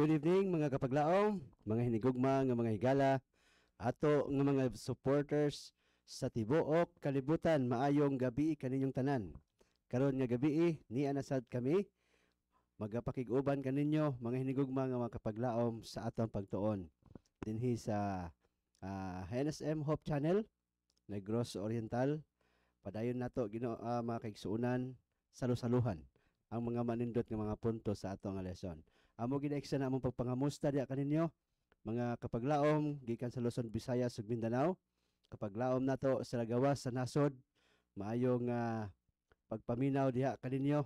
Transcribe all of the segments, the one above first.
Good evening mga kapaglaom, mga hinigugma, nga mga higala, ato nga mga supporters sa tibuok kalibutan maayong gabi kaninyong tanan. Karon nga gabi ni anasad kami magapakiguban kaninyo mga hinigugma nga mga kapaglaom sa atong pagtuon dinhi sa uh, ah, NSM Hope Channel Negros Oriental padayon nato Ginoo uh, mga kaigsuonan salusaluhan ang mga manindot nga mga punto sa atong lesson. Amo gid eksa na among pagpangamusta diya kaninyo mga kapaglaom gikan sa Luzon, Visayas ug Mindanao. Kapaglaom nato sa lagawas sa nasod maayong uh, pagpaminaw diha kaninyo.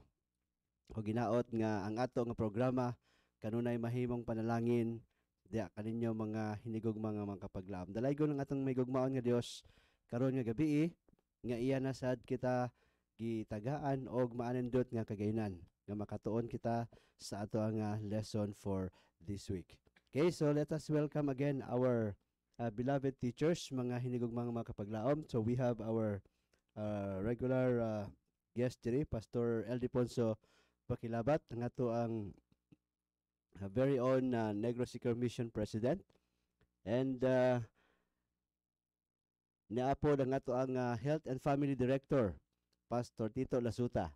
O ginaot nga ang ato nga programa kanunay mahimong panalangin diya kaninyo mga hinigog mga mga kapaglaom. Dalaygon ang atong may gugmaon nga Dios karon nga gabi nga iya nasad kita gitagaan og maanindot nga kagaynan nga makatuon kita sa ato ang uh, lesson for this week. Okay, so let us welcome again our uh, beloved teachers, mga hinigugmang mga kapaglaom. So we have our uh, regular uh, guest today, Pastor L. Diponso Pakilabat, nga to ang uh, very own uh, Negro Seeker Mission President. And uh, niapod ang ato ang uh, Health and Family Director, Pastor Tito Lasuta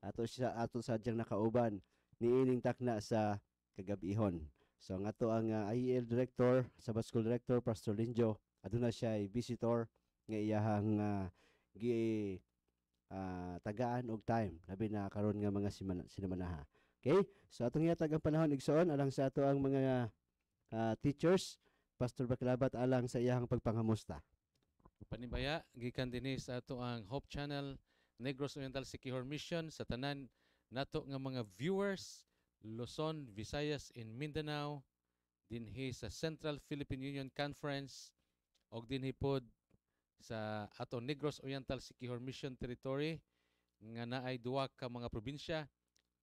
ato siya ato sa sadyang nakauban niining takna sa kagabihon. So ang ato ang uh, ah, IEL director sa school director Pastor Linjo aduna siya ay visitor nga iyahang uh, gi uh, tagaan og time labi na karon nga mga sinamanaha. Okay? So atong yatag ang panahon igsoon alang sa ato ang mga uh, teachers Pastor Baklabat alang sa iyahang pagpangamusta. Panibaya gikan dinhi sa ato ang Hope Channel Negros Oriental Sikihor Mission sa tanan nato nga mga viewers Luzon, Visayas and Mindanao dinhi sa Central Philippine Union Conference og dinhi pod sa ato Negros Oriental Sikihor Mission Territory nga naay duwa ka mga probinsya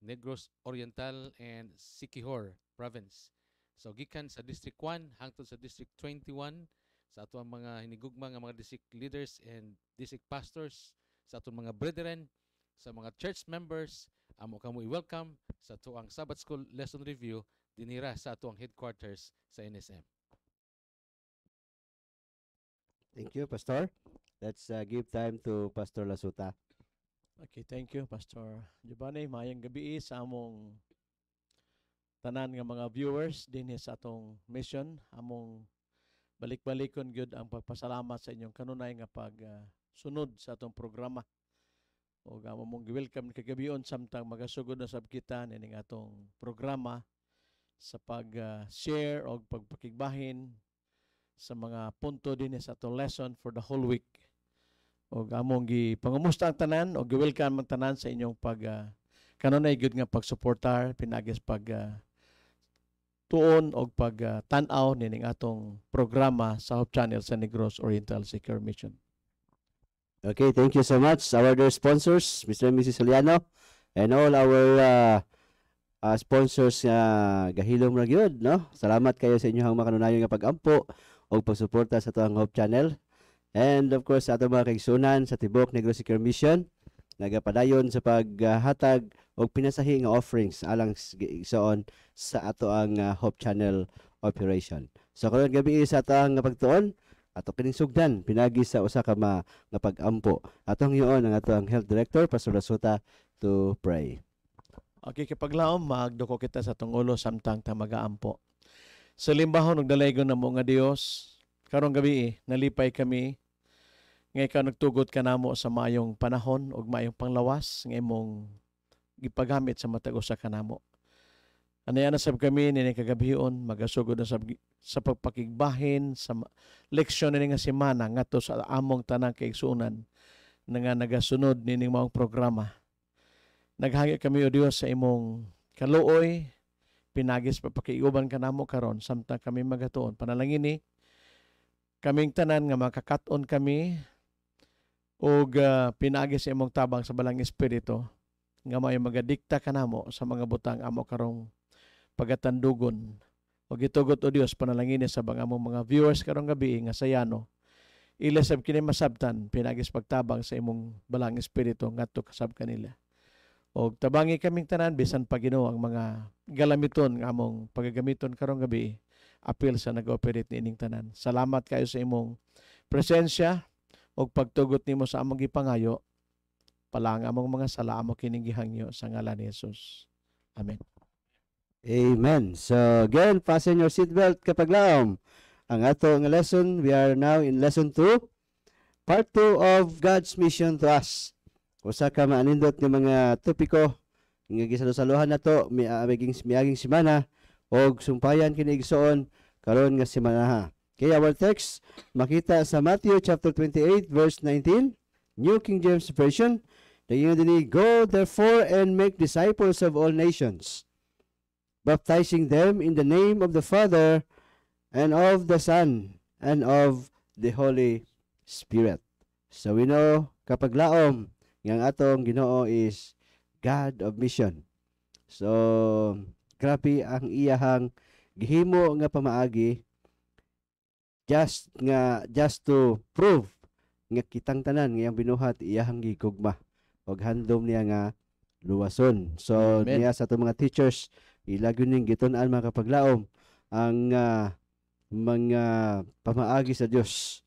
Negros Oriental and Sikihor Province. So gikan sa District 1 hangtod sa District 21 sa ato ang mga hinigugma nga mga district leaders and district pastors sa aton mga brethren, sa mga church members, amo kamo i-welcome sa tuang Sabbath School Lesson Review dinira sa atuang headquarters sa NSM. Thank you, Pastor. Let's uh, give time to Pastor Lasuta. Okay, thank you, Pastor Giovanni. Mayang gabi sa among tanan nga mga viewers din sa atong mission. Among balik-balikon good, ang pagpasalamat sa inyong kanunay nga pag uh, sunod sa atong programa. O gamo mong welcome kagabion samtang magasugod na sab kita ning atong programa sa pag-share uh, o pagpakigbahin sa mga punto din sa atong lesson for the whole week. O among gi pangumusta ang tanan o gi-welcome ang tanan sa inyong pag uh, kanunay gyud nga pagsuportar pinagis pag uh, tuon og pagtanaw uh, nining atong programa sa Hope Channel sa Negros Oriental Secular Mission. Okay, thank you so much. Our dear sponsors, Mr. and Mrs. Soliano, and all our uh, uh, sponsors uh, gahilom ra no? Salamat kayo sa inyong mga kanunayon nga pag-ampo ug pagsuporta sa tuang Hope Channel. And of course, ato mga kaigsunan sa Tibok Negro Secure Mission nagapadayon sa paghatag og pinasahi nga offerings alang igsoon sa ato ang uh, Hope Channel operation. So karon gabi sa ato ang pagtuon, ato kinisugdan sugdan pinagi sa usa ka mga nga pag-ampo. Atong yoon ang ato ang health director Pastor Rasuta to pray. Okay, kapaglaom magduko kita sa tungulo samtang ta magaampo. Sa limbahon ug dalaygon na mo nga Dios, karong gabi eh, nalipay kami ngay ka nagtugot ka namo sa mayong panahon ug mayong panglawas nga imong gipagamit sa matag usa ka namo. Anayana sab kami nini kagabion magasugod na sab sa pagpakigbahin sa leksyon nini nga semana ngadto sa among tanang kaigsuonan na nga nagasunod nining maong programa. Naghangi kami o Dios sa imong kaluoy pinagis papakiuban kanamo karon samtang kami magatuon panalangin ni kaming tanan nga makakaton kami og uh, pinagis sa imong tabang sa balang espiritu nga may magadikta kanamo sa mga butang amo karong pagatandugon. O itugot o Dios panalangin sa mga among mga viewers karong gabi nga sayano. Ila sab kini masabtan pinagis pagtabang sa imong balang espiritu ngadto kasab kanila. O tabangi kaming tanan bisan pagino ang mga galamiton nga among pagagamiton karong gabi apil sa nag-operate niining tanan. Salamat kayo sa imong presensya o pagtugot nimo sa among gipangayo palang among mga sala amo kining gihangyo sa ngalan ni Jesus. Amen. Amen. So again, fasten your seatbelt kapag kapaglaom. Ang atong lesson, we are now in lesson 2, part 2 of God's mission to us. Usa ka maanindot ng mga topiko nga gisalusaluhan nato miaging miaging semana og sumpayan kini igsoon karon nga semana. Kay our text makita sa Matthew chapter 28 verse 19, New King James Version. Dayon dinhi, go therefore and make disciples of all nations baptizing them in the name of the Father and of the Son and of the Holy Spirit. So we know kapag laom, yung atong Ginoo is God of mission. So grabe ang iyahang gihimo nga pamaagi just nga just to prove nga kitang tanan nga binuhat iyahang gikugma og handom niya nga luwason. So Amen. niya sa atong mga teachers Ilagyo ning gitun-an mga kapaglaom ang uh, mga pamaagi sa Dios.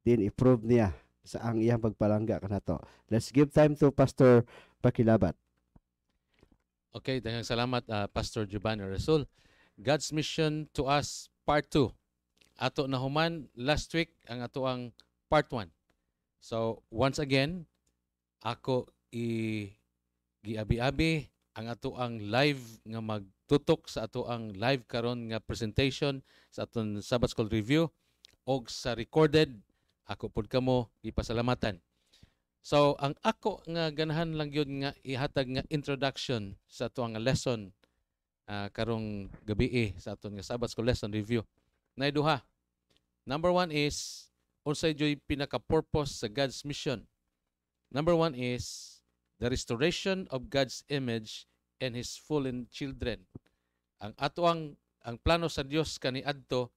Din i-prove niya sa ang iyang pagpalangga kanato. Let's give time to Pastor Pakilabat. Okay, daghang salamat uh, Pastor Giovanni Rasul. God's mission to us part 2. Ato na human last week ang ato ang part 1. So once again, ako i giabi-abi ang ato ang live nga magtutok sa ato ang live karon nga presentation sa aton Sabbath School Review og sa recorded ako pud kamo gipasalamatan. So ang ako nga ganahan lang yun nga ihatag nga introduction sa ato ang lesson uh, karong gabi eh, sa aton nga Sabbath School lesson review. Nay duha. Number one is unsay joy pinaka purpose sa God's mission. Number one is the restoration of God's image and His fallen children. Ang ato ang plano sa Dios kani adto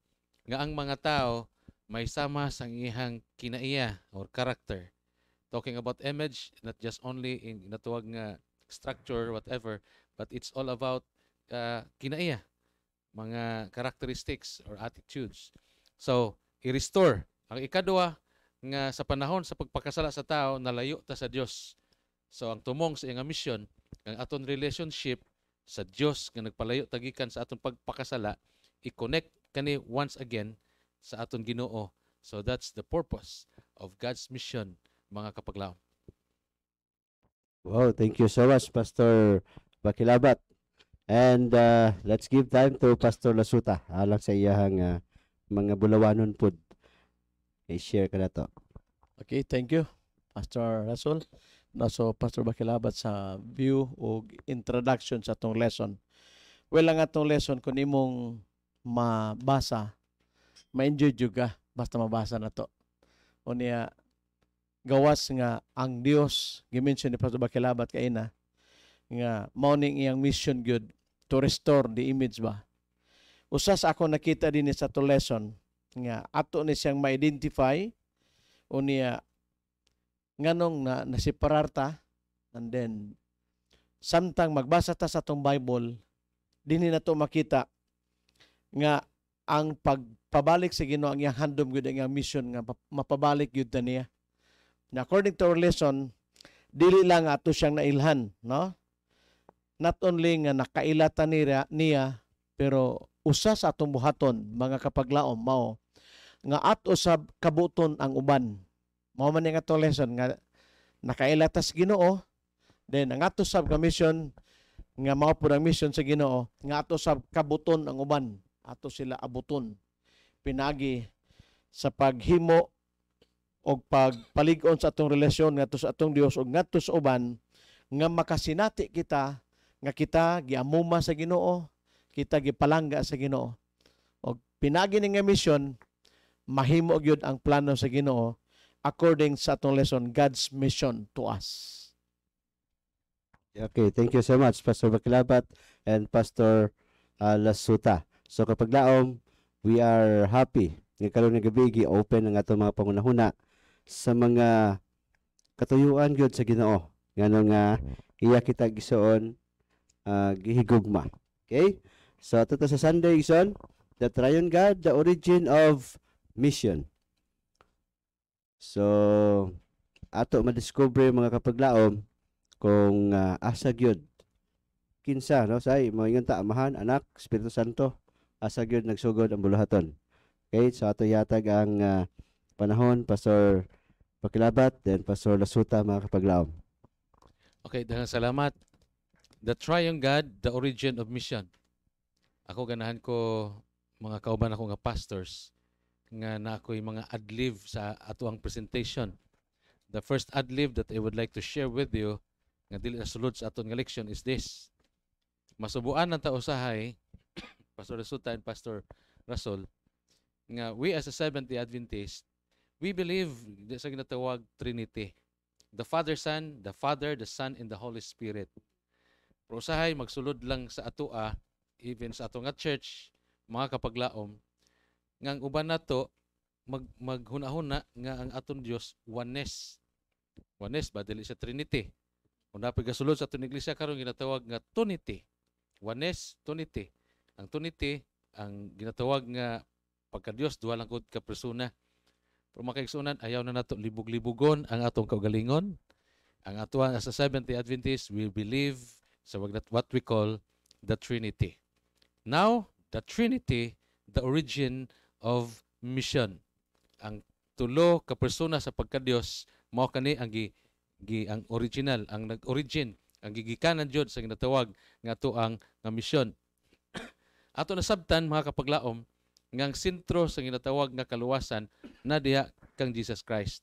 nga ang mga tao may sama sa iyang kinaiya or character. Talking about image, not just only in natuwag nga structure whatever, but it's all about uh, kinaiya, mga characteristics or attitudes. So, i-restore. Ang ikadua, nga sa panahon sa pagpakasala sa tao, nalayo ta sa Dios So ang tumong sa nga mission ang aton relationship sa Dios nga nagpalayo tagikan sa aton pagpakasala, i-connect kani once again sa aton Ginoo. So that's the purpose of God's mission, mga kapaglaom. Wow, thank you so much, Pastor Bakilabat. And uh, let's give time to Pastor Lasuta. alang sa iyang uh, mga bulawanon pod. I-share ka na to. Okay, thank you, Pastor Rasul na so Pastor Bakilabat sa view o introduction sa tong lesson. Well, ang atong lesson kung imong mabasa, ma-enjoy juga basta mabasa na to. O niya, gawas nga ang Dios gimension ni Pastor Bakilabat kay na nga morning iyang mission good to restore the image ba. Usa sa ako nakita din sa to lesson nga ato ni siyang ma-identify o niya nganong na nasiparar ta and then samtang magbasa ta sa tong Bible dinhi nato makita nga ang pagpabalik sa Ginoo ang iyang handom gyud ang iyang mission nga mapabalik gyud niya na according to our lesson dili lang ato siyang nailhan no not only nga nakailatan niya, niya pero usa sa atong buhaton mga kapaglaom mao nga at usab kabuton ang uban Mao man nga to lesson nga nakailatas Ginoo then ang ato sub commission nga mao pud ang mission sa Ginoo nga ato sab kabuton ang uban ato sila abuton pinagi sa paghimo og on sa atong relasyon ngadto sa atong Dios og ngadto sa uban nga makasinati kita nga kita giamuma sa Ginoo kita gipalangga sa Ginoo og pinagi ni nga misyon mahimo gyud ang plano sa Ginoo according sa atong lesson, God's mission to us. Okay, thank you so much, Pastor Bakilabat and Pastor uh, Lasuta. So kapag laom, we are happy. Ngayon ng gabi, open ang atong mga pangunahuna sa mga katuyuan gyud sa Ginoo. Ngano nga ah, iya kita gisuon uh, ah, gihigugma. Okay? So ato sa Sunday gison, the triune God, the origin of mission. So ato madiscover mga kapaglaom kung uh, asa gyud kinsa no say moingon ta amahan anak Espiritu Santo asa gyud nagsugod ang buluhaton. Okay, so ato yatag ang uh, panahon Pastor Pakilabat then Pastor Lasuta mga kapaglaom. Okay, daghang salamat. The Triune God, the origin of mission. Ako ganahan ko mga kauban ako nga pastors nga na ako'y mga adlib sa atuang presentation. The first adlib that I would like to share with you nga dili na sulod sa aton nga leksyon is this. Masubuan ang tausahay Pastor Rasuta and Pastor Rasol nga we as a Seventh-day Adventist we believe sa ginatawag Trinity. The Father, Son, the Father, the Son, and the Holy Spirit. Pero usahay magsulod lang sa atua even sa ato nga church mga kapaglaom nga ang uban nato mag maghunahuna nga ang aton Dios oneness. Oneness ba dili sa Trinity. Una pa gasulod sa aton iglesia karon ginatawag nga Trinity. Oneness, Trinity. Ang Trinity ang ginatawag nga pagka Dios duha lang gud ka persona. Pero makaigsunan ayaw na nato libog-libugon ang atong kaugalingon. Ang ato as a Seventh-day Adventist we believe sa so what we call the Trinity. Now, the Trinity, the origin of mission. Ang tulo ka persona sa pagka Dios mao kani ang gi, gi ang original, ang nag-origin, ang gigikanan jud sa ginatawag nga ato ang nga misyon. ato na sabtan mga kapaglaom nga ang sentro sa ginatawag nga kaluwasan na diha kang Jesus Christ.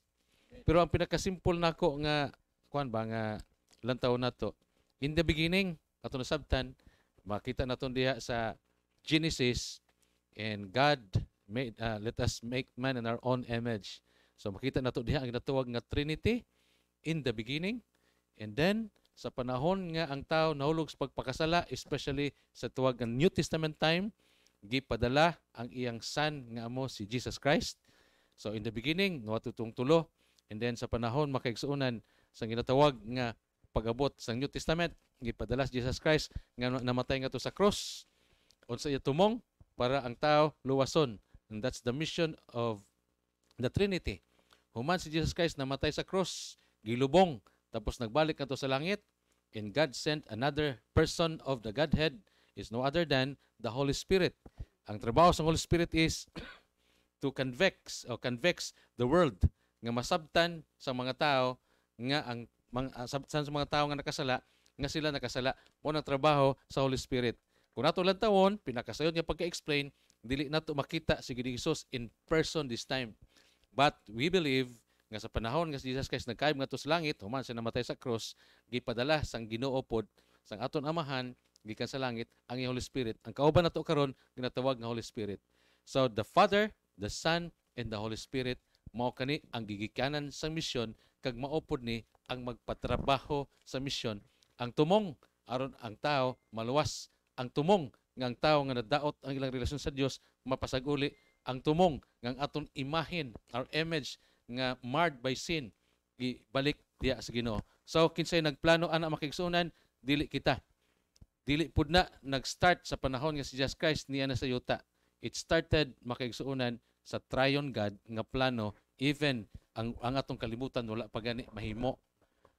Pero ang pinakasimple nako nga kuan ba nga lantaw nato in the beginning ato na sabtan makita naton diha sa Genesis and God made, uh, let us make man in our own image. So makita nato diha ang natuwag nga Trinity in the beginning and then sa panahon nga ang tao nahulog sa pagpakasala especially sa tuwag ng New Testament time gipadala ang iyang son nga amo si Jesus Christ. So in the beginning nawatutong tulo and then sa panahon makaigsuonan sa ginatawag nga pagabot sa New Testament gipadala si Jesus Christ nga namatay nga to sa cross sa iya tumong para ang tao luwason And that's the mission of the Trinity. Human si Jesus Christ namatay sa cross, gilubong, tapos nagbalik na sa langit, and God sent another person of the Godhead is no other than the Holy Spirit. Ang trabaho sa Holy Spirit is to convex or convex the world nga masabtan sa mga tao nga ang mga, ah, sabtan sa mga tao nga nakasala nga sila nakasala mo ng trabaho sa Holy Spirit. Kung nato lang tawon, pinakasayon nga pagka-explain dili nato makita si Jesus in person this time. But we believe nga sa panahon nga si Jesus Christ nga to sa langit human siya namatay sa cross gipadala sang Ginoo pod sang aton amahan gikan sa langit ang Holy Spirit. Ang kauban nato karon ginatawag nga Holy Spirit. So the Father, the Son and the Holy Spirit mao kani ang gigikanan sa misyon kag maupod ni ang magpatrabaho sa misyon. Ang tumong aron ang tao maluwas ang tumong nga ang tao nga nadaot ang ilang relasyon sa Dios mapasaguli ang tumong nga ang aton imahin our image nga marred by sin ibalik diya sa Ginoo. So kinsay nagplano ana makigsunan dili kita. Dili pud na nagstart sa panahon nga si Jesus Christ niya na sa yuta. It started makigsunan sa trion God nga plano even ang ang atong kalibutan wala pa gani mahimo.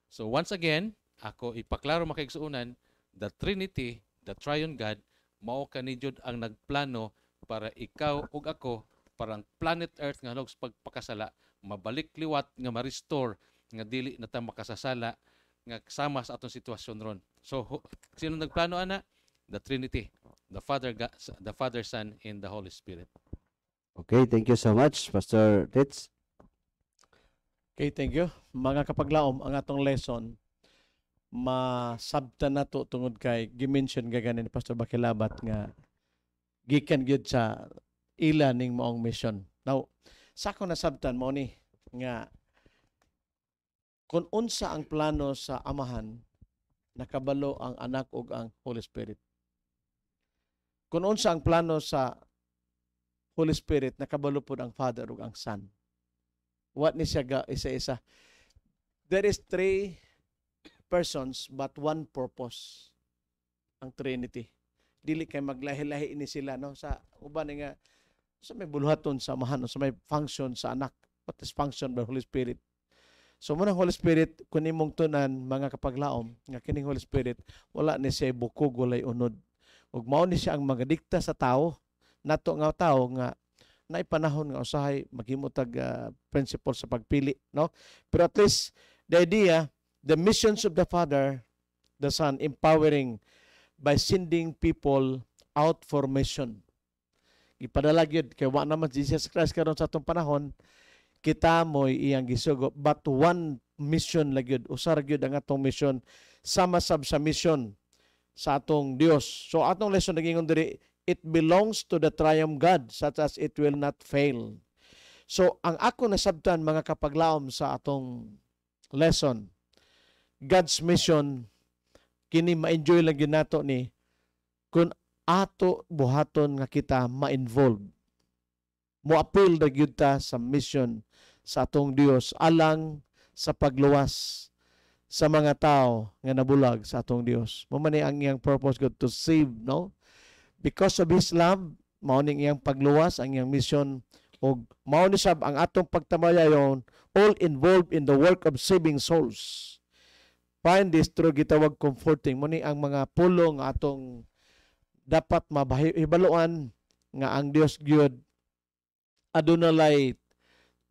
So once again, ako ipaklaro makigsunan the Trinity, the trion God mao kani jud ang nagplano para ikaw ug ako parang planet Earth nga halos pagpakasala mabalik liwat nga ma-restore nga dili na ta makasasala nga sama sa atong sitwasyon ron. So ho, sino nagplano ana? The Trinity, the Father God, the Father, Son and the Holy Spirit. Okay, thank you so much Pastor Tits. Okay, thank you. Mga kapaglaom, ang atong lesson masabta na to tungod kay gimension gagani ni Pastor Bakilabat nga gikan gyud sa ila ning maong mission. Now, sa akong nasabtan mo ni nga kung unsa ang plano sa amahan nakabalo ang anak ug ang Holy Spirit. Kung unsa ang plano sa Holy Spirit nakabalo pod ang Father ug ang Son. What ni siya ga isa-isa. There is three persons but one purpose ang Trinity dili kay maglahi-lahi ini sila no sa uban nga sa may buluhaton sa no? sa may function sa anak what is function by Holy Spirit so mo Holy Spirit kun imong tunan mga kapaglaom nga kining Holy Spirit wala ni siya bukog walay unod ug mao ni siya ang magadikta sa tao nato nga tao nga na panahon nga usahay maghimutag uh, ah, principle sa pagpili no pero at least the idea the missions of the Father, the Son, empowering by sending people out for mission. Ipadala gyud kay wa naman Jesus Christ karon sa atong panahon kita mo'y iyang gisugo but one mission la gyud usar gyud ang atong mission sama sab sa mission sa atong Dios. So atong lesson nagingon diri it belongs to the triumph God such as it will not fail. So ang ako nasabtan mga kapaglaom sa atong lesson God's mission kini ma-enjoy lang yun nato ni kun ato buhaton nga kita ma-involve. Mo-appeal na ta sa mission sa atong Dios alang sa pagluwas sa mga tao nga nabulag sa atong Dios. Mo man ang iyang purpose God to save, no? Because of his love, mao ning iyang pagluwas ang iyang mission og mao ni sab ang atong pagtamayayon all involved in the work of saving souls. Find this true gitawag comforting mo ni ang mga pulong atong dapat mabahibaluan nga ang Dios gyud aduna adunay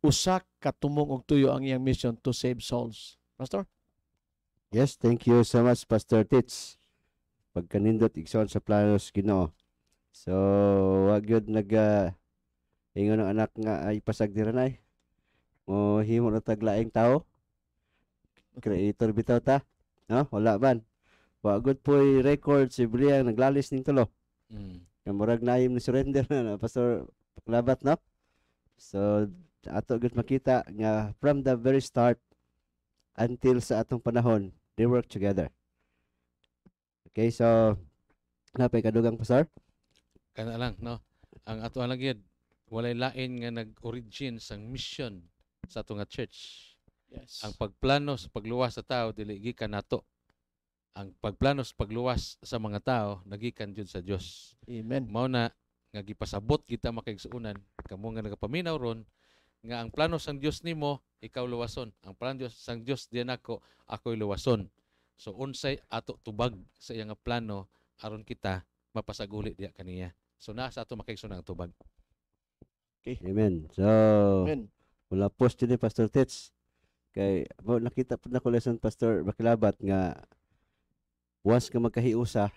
usak katumong og tuyo ang iyang mission to save souls. Pastor? Yes, thank you so much Pastor Tits. Pagkanindot igsoon sa planos Ginoo. So, wag gyud nag uh, ingon ang anak nga ay pasagdiran ay. Eh. Mo himo na taglaing tao creator bitaw ta. No? Wala man. Wa good po record si Brian naglalis ning tulo. Mm. murag naim ni surrender na Pastor Labat no. So ato gud makita nga from the very start until sa atong panahon they work together. Okay, so napay kadugang pastor? Kana lang no. Ang ato lang gyud walay lain nga nag-origin sa mission sa atong church. Yes. Ang pagplano sa pagluwas sa tao dili gikan nato. Ang pagplano sa pagluwas sa mga tao nagikan jud sa Dios. Amen. Mao na nga gipasabot kita makaigsuunan kamo nga nagapaminaw ron nga ang plano sang Dios nimo ikaw luwason. Ang plano Dios sang Dios nako ako ako'y luwason. So unsay ato tubag sa iyang plano aron kita mapasaguli diya kaniya. So na sa ato makaigsuunan ang tubag. Okay. Amen. So Amen. Wala post din Pastor Tets. Kay mo nakita pud nako lesson pastor baklabat nga once ka magkahiusa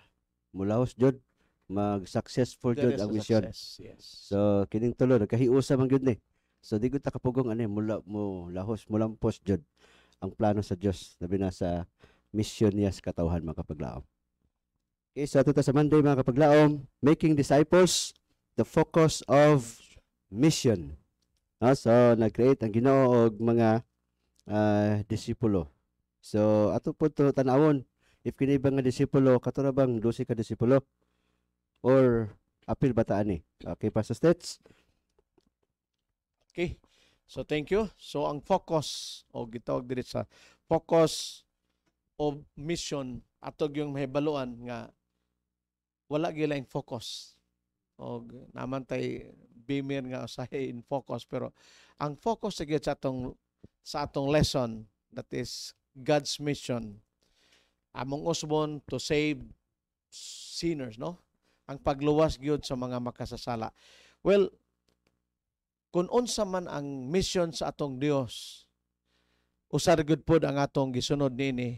mulaos jud mag successful jud ang mission. Success, yes. So kining tulo nagkahiusa man jud ni. So di ko ta kapugong ani mula mo lahos mo lampos jud ang plano sa Dios labi na sa mission niya sa katawhan mga kapaglaom. Okay, so ito sa Monday mga kapaglaom, making disciples the focus of mission. No? Ah, so nag-create ang Ginoo og mga uh, disipulo. So ato po to tanawon if kini bang nga disipulo katura bang 12 ka disipulo or apil bata ani. Okay pa sa stats. Okay. So thank you. So ang focus o gitawag diri sa focus of mission atog yung mahibaluan nga wala gila in focus o naman tay bimer nga usahay in focus pero ang focus sige sa atong sa atong lesson that is God's mission among usbon to save sinners no ang pagluwas gyud sa mga makasasala well kung unsa man ang mission sa atong Dios usar gud pod ang atong gisunod niini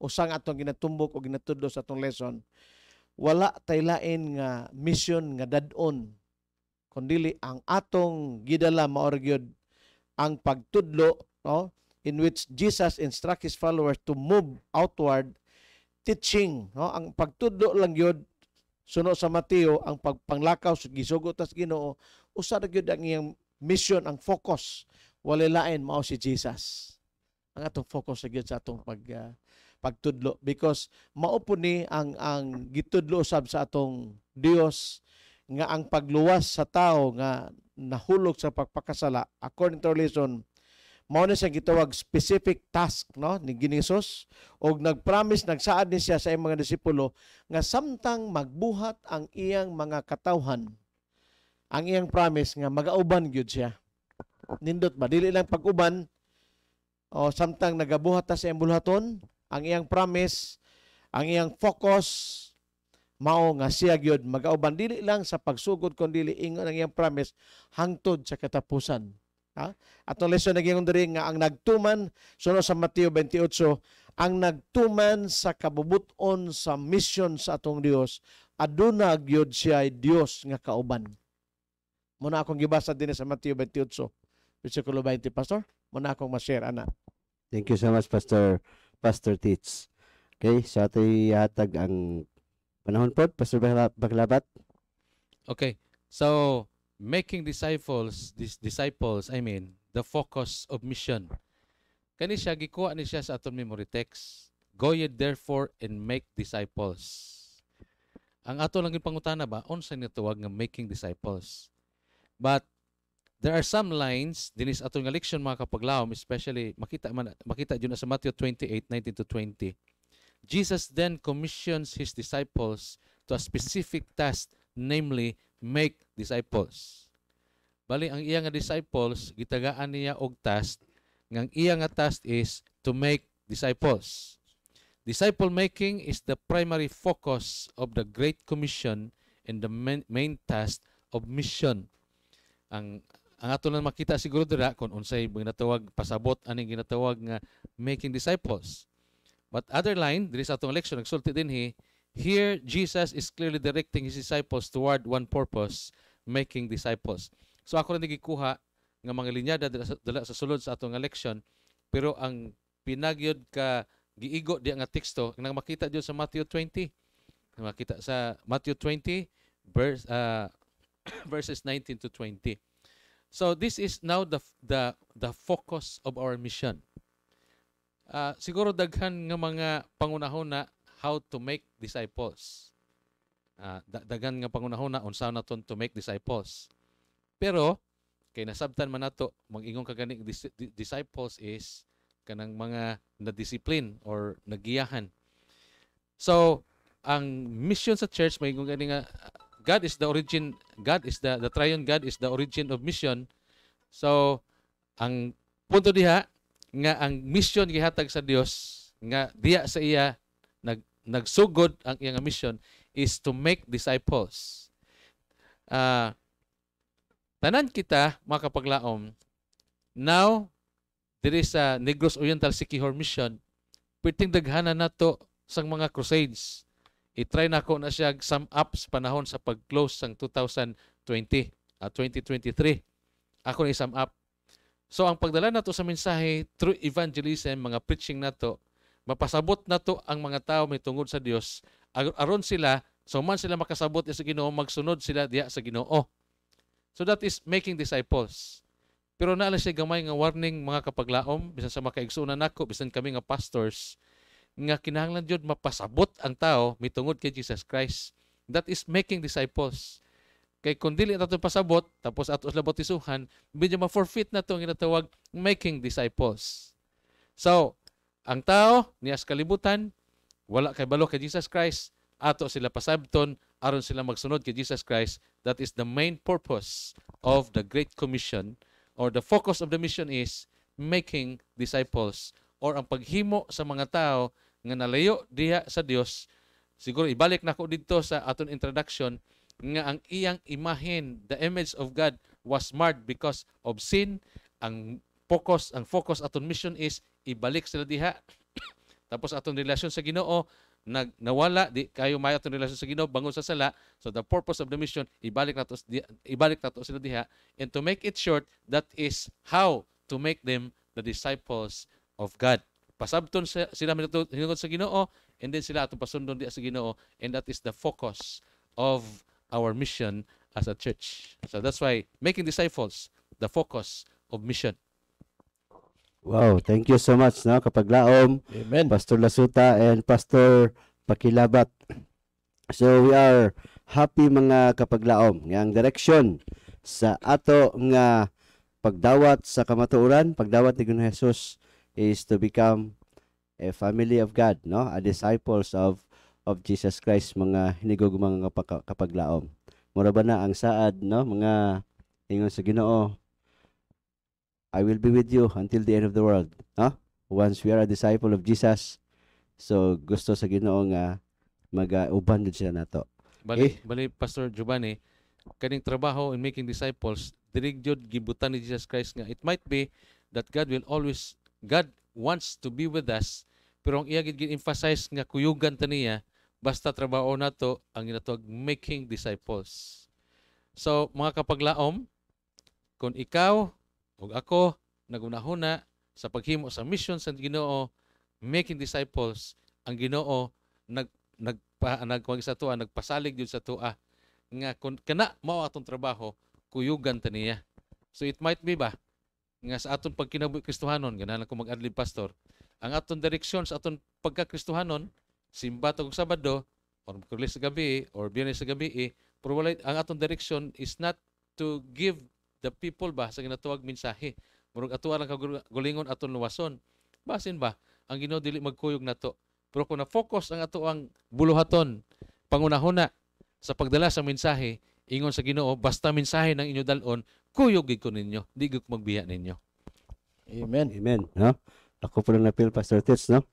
usang atong ginatumbok o ginatudlo sa atong lesson wala tay lain nga mission nga dadon kundili ang atong gidala maorgyod ang pagtudlo no in which Jesus instruct his followers to move outward teaching no ang pagtudlo lang yun suno sa Mateo ang pagpanglakaw sa gisugo tas Ginoo usa ra gyud ang iyang mission ang focus wala lain mao si Jesus ang atong focus sa gyud sa atong pag uh, pagtudlo because mao ni ang ang gitudlo usab sa atong Dios nga ang pagluwas sa tao nga nahulog sa pagpakasala according to religion mao na siyang gitawag specific task no ni Ginesos og nagpromise nagsaad ni siya sa iyang mga disipulo nga samtang magbuhat ang iyang mga katawhan ang iyang promise nga magauban gyud siya nindot ba dili lang pag-uban o samtang nagabuhat ta sa iyang ang iyang promise ang iyang focus mao nga siya gyud magauban dili lang sa pagsugod kun dili ingon ang iyang promise hangtod sa katapusan. Ha? At ang lesson naging diri nga ang nagtuman sunod sa Mateo 28 ang nagtuman sa kabubuton sa mission sa atong Dios aduna gyud siya Dios nga kauban. Muna akong gibasa din sa Mateo 28 versikulo 20 pastor. Muna akong ma-share ana. Thank you so much pastor Pastor Teach. Okay, sa so ato ang Panahon po, Pastor Baglabat. Okay. So, making disciples, this disciples, I mean, the focus of mission. Kani siya, gikuha ni siya sa aton memory text. Go ye therefore and make disciples. Ang ato lang yung pangutana ba, unsa ni tuwag ng making disciples. But there are some lines dinis aton nga leksyon mga kapaglawom especially makita makita jud na sa Matthew 19 to 20 Jesus then commissions his disciples to a specific task, namely, make disciples. Bali, ang iya nga disciples, gitagaan niya og task, ngang iya nga task is to make disciples. Disciple making is the primary focus of the Great Commission and the main, main task of mission. Ang ang ato lang makita siguro dira kung unsay ginatawag pasabot ani ginatawag nga making disciples. But other line, there is sa atong election, nagsulti din he, here Jesus is clearly directing his disciples toward one purpose, making disciples. So ako rin nagikuha ng mga linyada dala sa sulod sa atong election. pero ang pinagyod ka giigo di nga teksto nang makita sa Matthew 20 makita sa Matthew 20 verse uh, ah, verses 19 to 20 so this is now the the the focus of our mission uh, siguro daghan nga mga pangunahon na how to make disciples. Uh, daghan nga pangunahon na unsa naton to make disciples. Pero kay nasabtan man nato mag-ingong kagani dis- disciples is kanang mga na-discipline or nagiyahan. So, ang mission sa church may kung gani nga God is the origin God is the the triune God is the origin of mission. So, ang punto diha nga ang mission gihatag sa Dios nga diya sa iya nag nagsugod ang iyang mission is to make disciples. Uh, tanan kita mga kapaglaom now there is a Negros Oriental Sikihor mission perting na to sang mga crusades. I-try na ko na siya sum up sa panahon sa pag-close sang 2020 at uh, 2023. Ako na i-sum up So ang pagdala nato sa mensahe through evangelism, mga preaching nato, mapasabot nato ang mga tao may tungod sa Dios aron sila so man sila makasabot sa Ginoo magsunod sila diya sa Ginoo. So that is making disciples. Pero naala siya gamay nga warning mga kapaglaom bisan sa makaigsoonan nako bisan kami nga pastors nga kinahanglan jud mapasabot ang tao mitungod kay Jesus Christ. That is making disciples. Kay kung dili nato pasabot, tapos atos labot isuhan, medyo ma-forfeit na itong inatawag making disciples. So, ang tao, niyas kalibutan, wala kay balo kay Jesus Christ, ato sila pasabton, aron sila magsunod kay Jesus Christ. That is the main purpose of the Great Commission or the focus of the mission is making disciples or ang paghimo sa mga tao nga nalayo diha sa Dios siguro ibalik nako didto sa aton introduction nga ang iyang imahen, the image of God, was marred because of sin. Ang focus, ang focus aton mission is ibalik sila diha. Tapos aton relasyon sa Ginoo nag nawala di kayo may aton relasyon sa Ginoo bangon sa sala. So the purpose of the mission ibalik nato ibalik nato sila diha and to make it short that is how to make them the disciples of God. Pasabton sila hinungod sa Ginoo and then sila atong pasundon diha sa Ginoo and that is the focus of our mission as a church. So that's why making disciples, the focus of mission. Wow, thank you so much no Kapaglaom, Amen. Pastor Lasuta and Pastor Pakilabat. So we are happy mga Kapaglaom nga ang direksyon sa ato nga pagdawat sa kamatuoran, pagdawat ni Ginoong Hesus is to become a family of God, no? A disciples of of Jesus Christ mga hinigugumang kapaglaom. Mura ba na ang saad no mga ingon sa Ginoo I will be with you until the end of the world. No? Once we are a disciple of Jesus, so gusto sa Ginoo nga mag-uban uh, sila nato. Bali, eh, bali Pastor Giovanni, kaning trabaho in making disciples, dirig gibutan ni Jesus Christ nga it might be that God will always God wants to be with us pero ang iya gid emphasize nga kuyugan ta niya Basta trabaho na to ang ginatawag making disciples. So, mga kapaglaom, kung ikaw o ako nagunahuna sa paghimo sa mission sa Ginoo, making disciples, ang Ginoo nag nagpa nagkuwag sa tuwa, nagpasalig jud sa tuwa nga kun kana mao atong trabaho, kuyugan ta niya. So it might be ba nga sa aton pagkinabuhi Kristohanon, ganahan ko mag-adlib pastor, ang aton direksyon sa aton pagka-Kristohanon simba tong Sabado, or Merkulis sa gabi, or Biyernes sa gabi, eh, provide, ang atong direction is not to give the people ba sa ginatuwag mensahe. Murag ato lang kagulingon atong luwason. Basin ba ang Ginoo dili magkuyog nato. Pero kung na-focus ang ato ang buluhaton pangunahuna sa pagdala sa mensahe ingon sa Ginoo basta mensahe ng inyo dalon kuyog gid ko ninyo di gid magbiya ninyo. Amen. Amen, no? Ako po na napil Pastor Tits, no?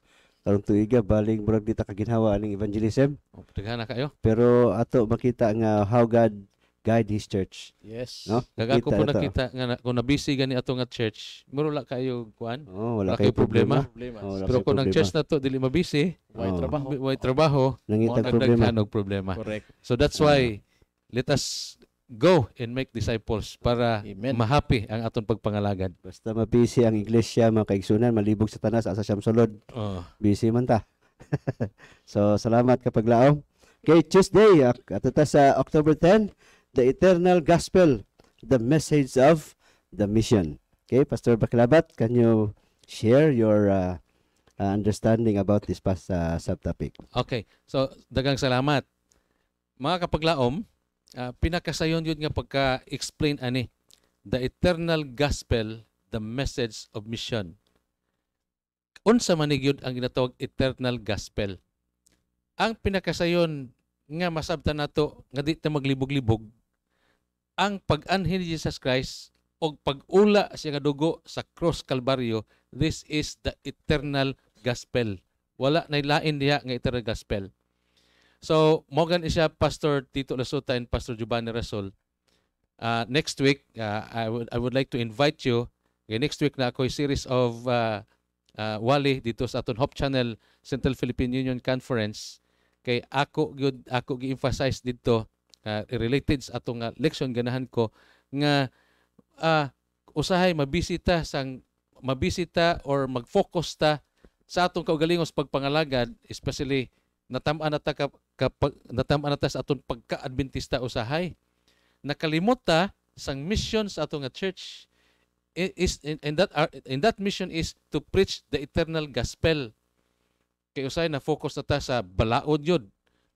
karong tuiga baling murag dita kaginhawa aning evangelism. Tighan na kayo. Pero ato makita nga how God guide his church. Yes. No? Kagako po nakita nga na, kung nabisi gani ato nga church, murula kayo kuan. Oh, wala, wala kayo problema. problema. Oh, wala Pero kung ang church na to dili mabisi, why oh. trabaho, Why trabaho, nangitag problema. Nangitag problema. Correct. So that's why let us go and make disciples para Amen. mahapi ang aton pagpangalagad. Basta mabisi ang iglesia, mga kaigsunan, malibog sa tanas, asa siyam sulod. Oh. Busy man ta. so, salamat kapag laom. Okay, Tuesday, ato ta sa October 10, The Eternal Gospel, The Message of the Mission. Okay, Pastor Baklabat, can you share your uh, uh, understanding about this past uh, subtopic? Okay, so dagang salamat. Mga kapaglaom, uh, pinakasayon yun nga pagka-explain ani the eternal gospel the message of mission unsa man gyud ang ginatawag eternal gospel ang pinakasayon nga masabtan nato nga di ta maglibog-libog ang pag-anhi ni Jesus Christ o pag-ula siya nga dugo sa cross kalbaryo this is the eternal gospel wala nay lain diha nga eternal gospel So, Morgan Isha, Pastor Tito Lasuta, and Pastor Giovanni Rasol. Uh, next week, uh, I, would, I would like to invite you. Okay, next week na ako series of uh, uh, Wali dito sa aton Hope Channel Central Philippine Union Conference. Kay ako good, ako gi-emphasize dito uh, related sa atong uh, leksyon ganahan ko nga uh, usahay mabisita sang mabisita or mag-focus ta sa atong kaugalingos pagpangalagad especially natam-an na ta kapag natam anatas aton pagka-adventista usahay nakalimot ta sang mission sa atong church is in, that uh, in that mission is to preach the eternal gospel kay usahay na focus na ta sa balaod yod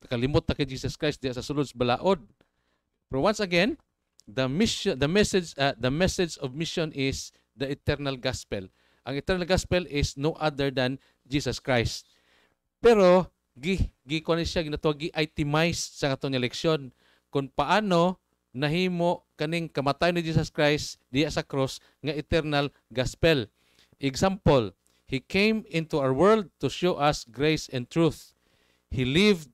nakalimot ta kay Jesus Christ diya sa sulod sa balaod but once again the mission the message uh, the message of mission is the eternal gospel ang eternal gospel is no other than Jesus Christ pero gi gi kuan siya ginatuwa gi itemize sa katong eleksyon kung paano nahimo kaning kamatayon ni Jesus Christ diya sa cross nga eternal gospel. Example, He came into our world to show us grace and truth. He lived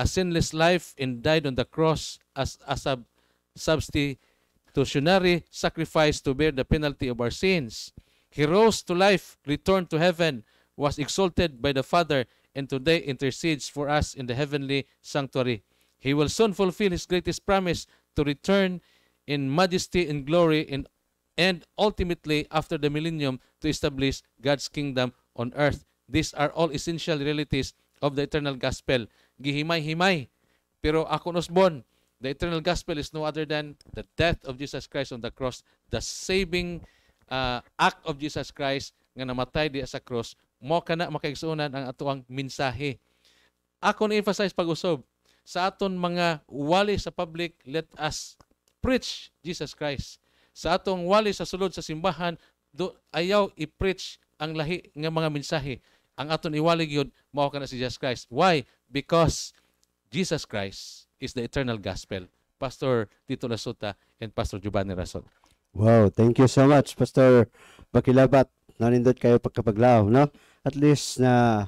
a sinless life and died on the cross as a sub substitutionary sacrifice to bear the penalty of our sins. He rose to life, returned to heaven, was exalted by the Father, and today intercedes for us in the heavenly sanctuary. He will soon fulfill his greatest promise to return in majesty and glory in, and ultimately after the millennium to establish God's kingdom on earth. These are all essential realities of the eternal gospel. Gihimay-himay. Pero ako nosbon, the eternal gospel is no other than the death of Jesus Christ on the cross, the saving uh, act of Jesus Christ nga namatay di sa cross mo kana makaigsuunan ang atuang mensahe. Ako na emphasize pag usob sa aton mga wali sa public, let us preach Jesus Christ. Sa atong wali sa sulod sa simbahan, do, ayaw i-preach ang lahi ng mga mensahe. Ang aton iwali gyud mao kana si Jesus Christ. Why? Because Jesus Christ is the eternal gospel. Pastor Tito Lasuta and Pastor Giovanni Rason. Wow, thank you so much, Pastor Bakilabat. Nanindot kayo pagkapaglaw, no? at least na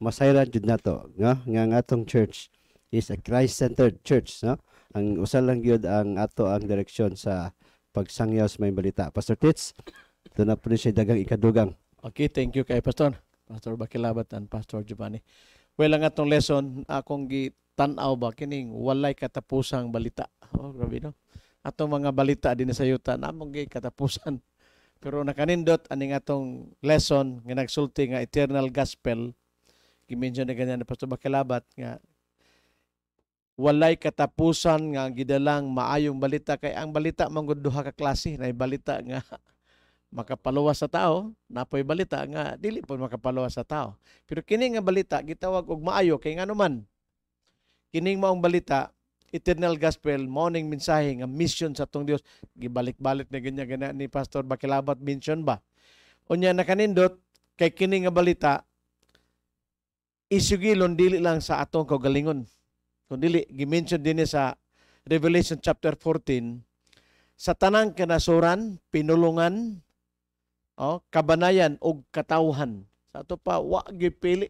masayran jud nato no nga atong church is a Christ-centered church no ang usa lang gyud ang ato ang direksyon sa pagsangyaw sa may balita Pastor Tits ito na po siya dagang ikadugang okay thank you kay Pastor Pastor Bakilabat and Pastor Giovanni well ang atong lesson akong gi tan-aw ba kining walay katapusang balita oh grabe no atong mga balita din sa yuta namong gi katapusan pero nakanindot aning atong lesson nga nagsulti nga eternal gospel gimension na ganyan ni Pastor Bakalabat nga walay katapusan nga gidalang maayong balita kay ang balita mong duha ka klase na balita nga makapaluwas sa tao napoy balita nga dili po makapaluwas sa tao pero kini nga balita gitawag og maayo kay nganuman kining maong balita eternal gospel, morning mensahe, nga mission sa atong Dios. Gibalik-balik na ganyan gana ni Pastor Bakilabat mention ba. Unya na kanindot kay kini nga balita isugilon dili lang sa atong kagalingon. Kung dili gi-mention din sa Revelation chapter 14 sa tanang kanasuran, pinulungan, oh, kabanayan o katauhan. Sa ato pa, wa gipili.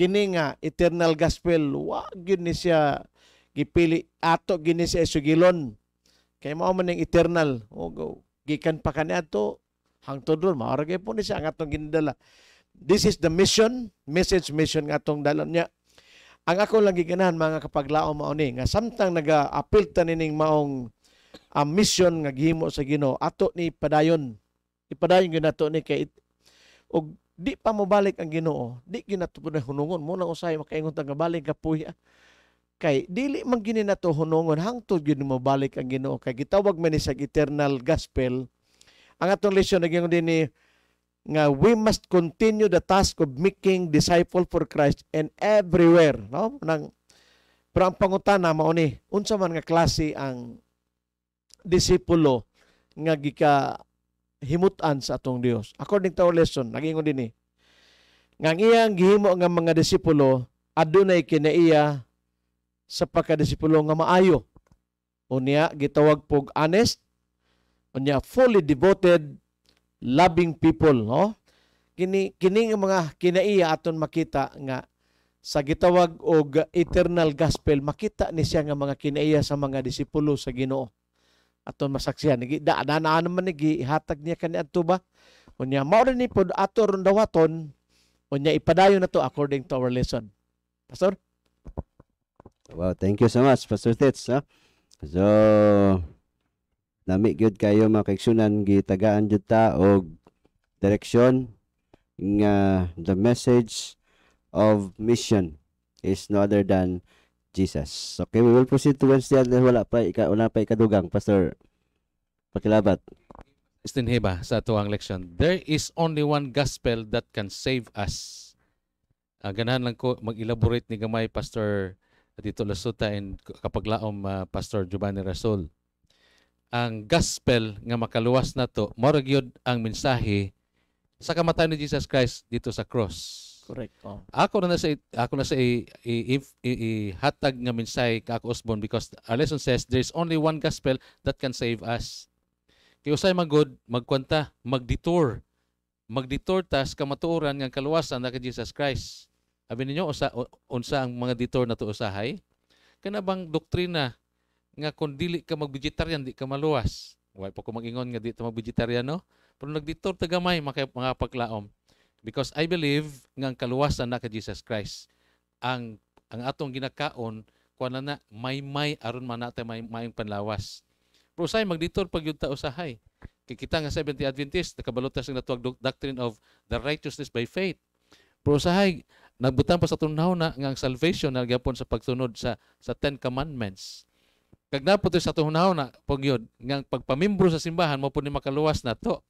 Kini nga, eternal gospel, wa gyud ni gipili ato ginis si Esugilon kay mao man ning eternal o go gikan pa kani ato hangtod ron maara kay po ni siya ang atong gindala this is the mission message mission nga atong dalan niya ang ako lang giganahan mga kapaglao mao ni nga samtang naga appeal ta nining maong a uh, mission nga gihimo sa Ginoo ato ni padayon ipadayon gyud nato ni kay og di pa mo balik ang Ginoo di gyud nato pud hunungon mo lang usay makaingon ta balik ka puya kay dili man gini nato hunungon hangtod gyud mabalik ang Ginoo kay gitawag man ni sa eternal gospel ang atong lesson naging dinhi nga we must continue the task of making disciple for Christ and everywhere no nang pero ang pangutana mao ni unsa man nga klase ang disipulo nga gika himutan sa atong Dios according to our lesson naging din dinhi nga iyang gihimo nga mga disipulo adunay kinaiya sa pagkadisipulo nga maayo. Unya gitawag pog honest, unya fully devoted, loving people, no? Kini kining mga kinaiya aton makita nga sa gitawag og eternal gospel makita ni siya nga mga kinaiya sa mga disipulo sa Ginoo aton masaksihan nigi da na naman nigi hatag niya kani adto ba unya mao ni pod ato ron dawaton unya ipadayon to according to our lesson pastor Wow, thank you so much, Pastor Tits. Ha? So, nami good kayo makaigsunan gitagaan jud ta og direksyon nga ah, the message of mission is no other than Jesus. Okay, we will proceed to Wednesday and wala pa ika una pa ikadugang pastor. Pakilabat. Istinheba sa tuwang leksyon. There is only one gospel that can save us. Uh, ganahan lang ko mag-elaborate ni gamay pastor Tito Lasuta and kapaglaom uh, Pastor Giovanni Rasul. Ang gospel nga makaluwas na to, morag yun ang mensahe sa kamatayan ni Jesus Christ dito sa cross. Correct. Oh. Ako na sa ako na sa ihatag nga mensahe ka ako Osborne because our lesson says there is only one gospel that can save us. Kay usay magod, magkwanta, magdetour. Magdetour tas kamatuoran nga kaluwasan na kay Jesus Christ. Abi ninyo unsa, unsa ang mga detour na to usahay? Kana bang doktrina nga kung dili ka mag-vegetarian di ka maluwas. Wa pa ko magingon nga di ta mag-vegetarian no. Pero nagdetour ta gamay mga, mga paklaom. Because I believe nga ang kaluwasan na kay Jesus Christ ang ang atong ginakaon kuan na, may may aron man natay may mayong panlawas. Pero say magditor pag yun ta usahay. Kay kita nga 70 Adventist nakabalot sa natuag doctrine of the righteousness by faith. Pero sahay nagbutang pa sa tunaw na nga ang salvation nagyapon sa pagtunod sa sa 10 commandments. Kag napot sa tunaw na pagyod nga pagpamimbro sa simbahan mo po ni makaluwas na to.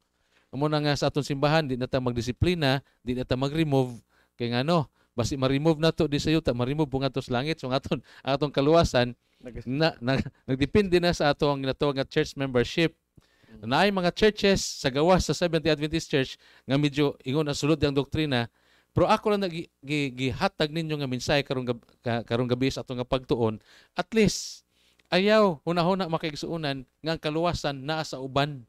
Amo na nga sa atong simbahan di na ta magdisiplina, di na ta mag-remove kay ngano basi ma-remove na to di sayo ta ma-remove ang sa langit so aton atong kaluwasan na, na, nagdepende na sa ato ang ginatawag nga church membership mm. na ay mga churches sa gawas sa Seventh-day Adventist Church nga medyo ingon na sulod ang doktrina pero ako lang gihatag ninyo nga mensahe karong gab, karong gabi sa atong pagtuon, at least ayaw hunahuna makigsuunan nga ang kaluwasan naa sa uban.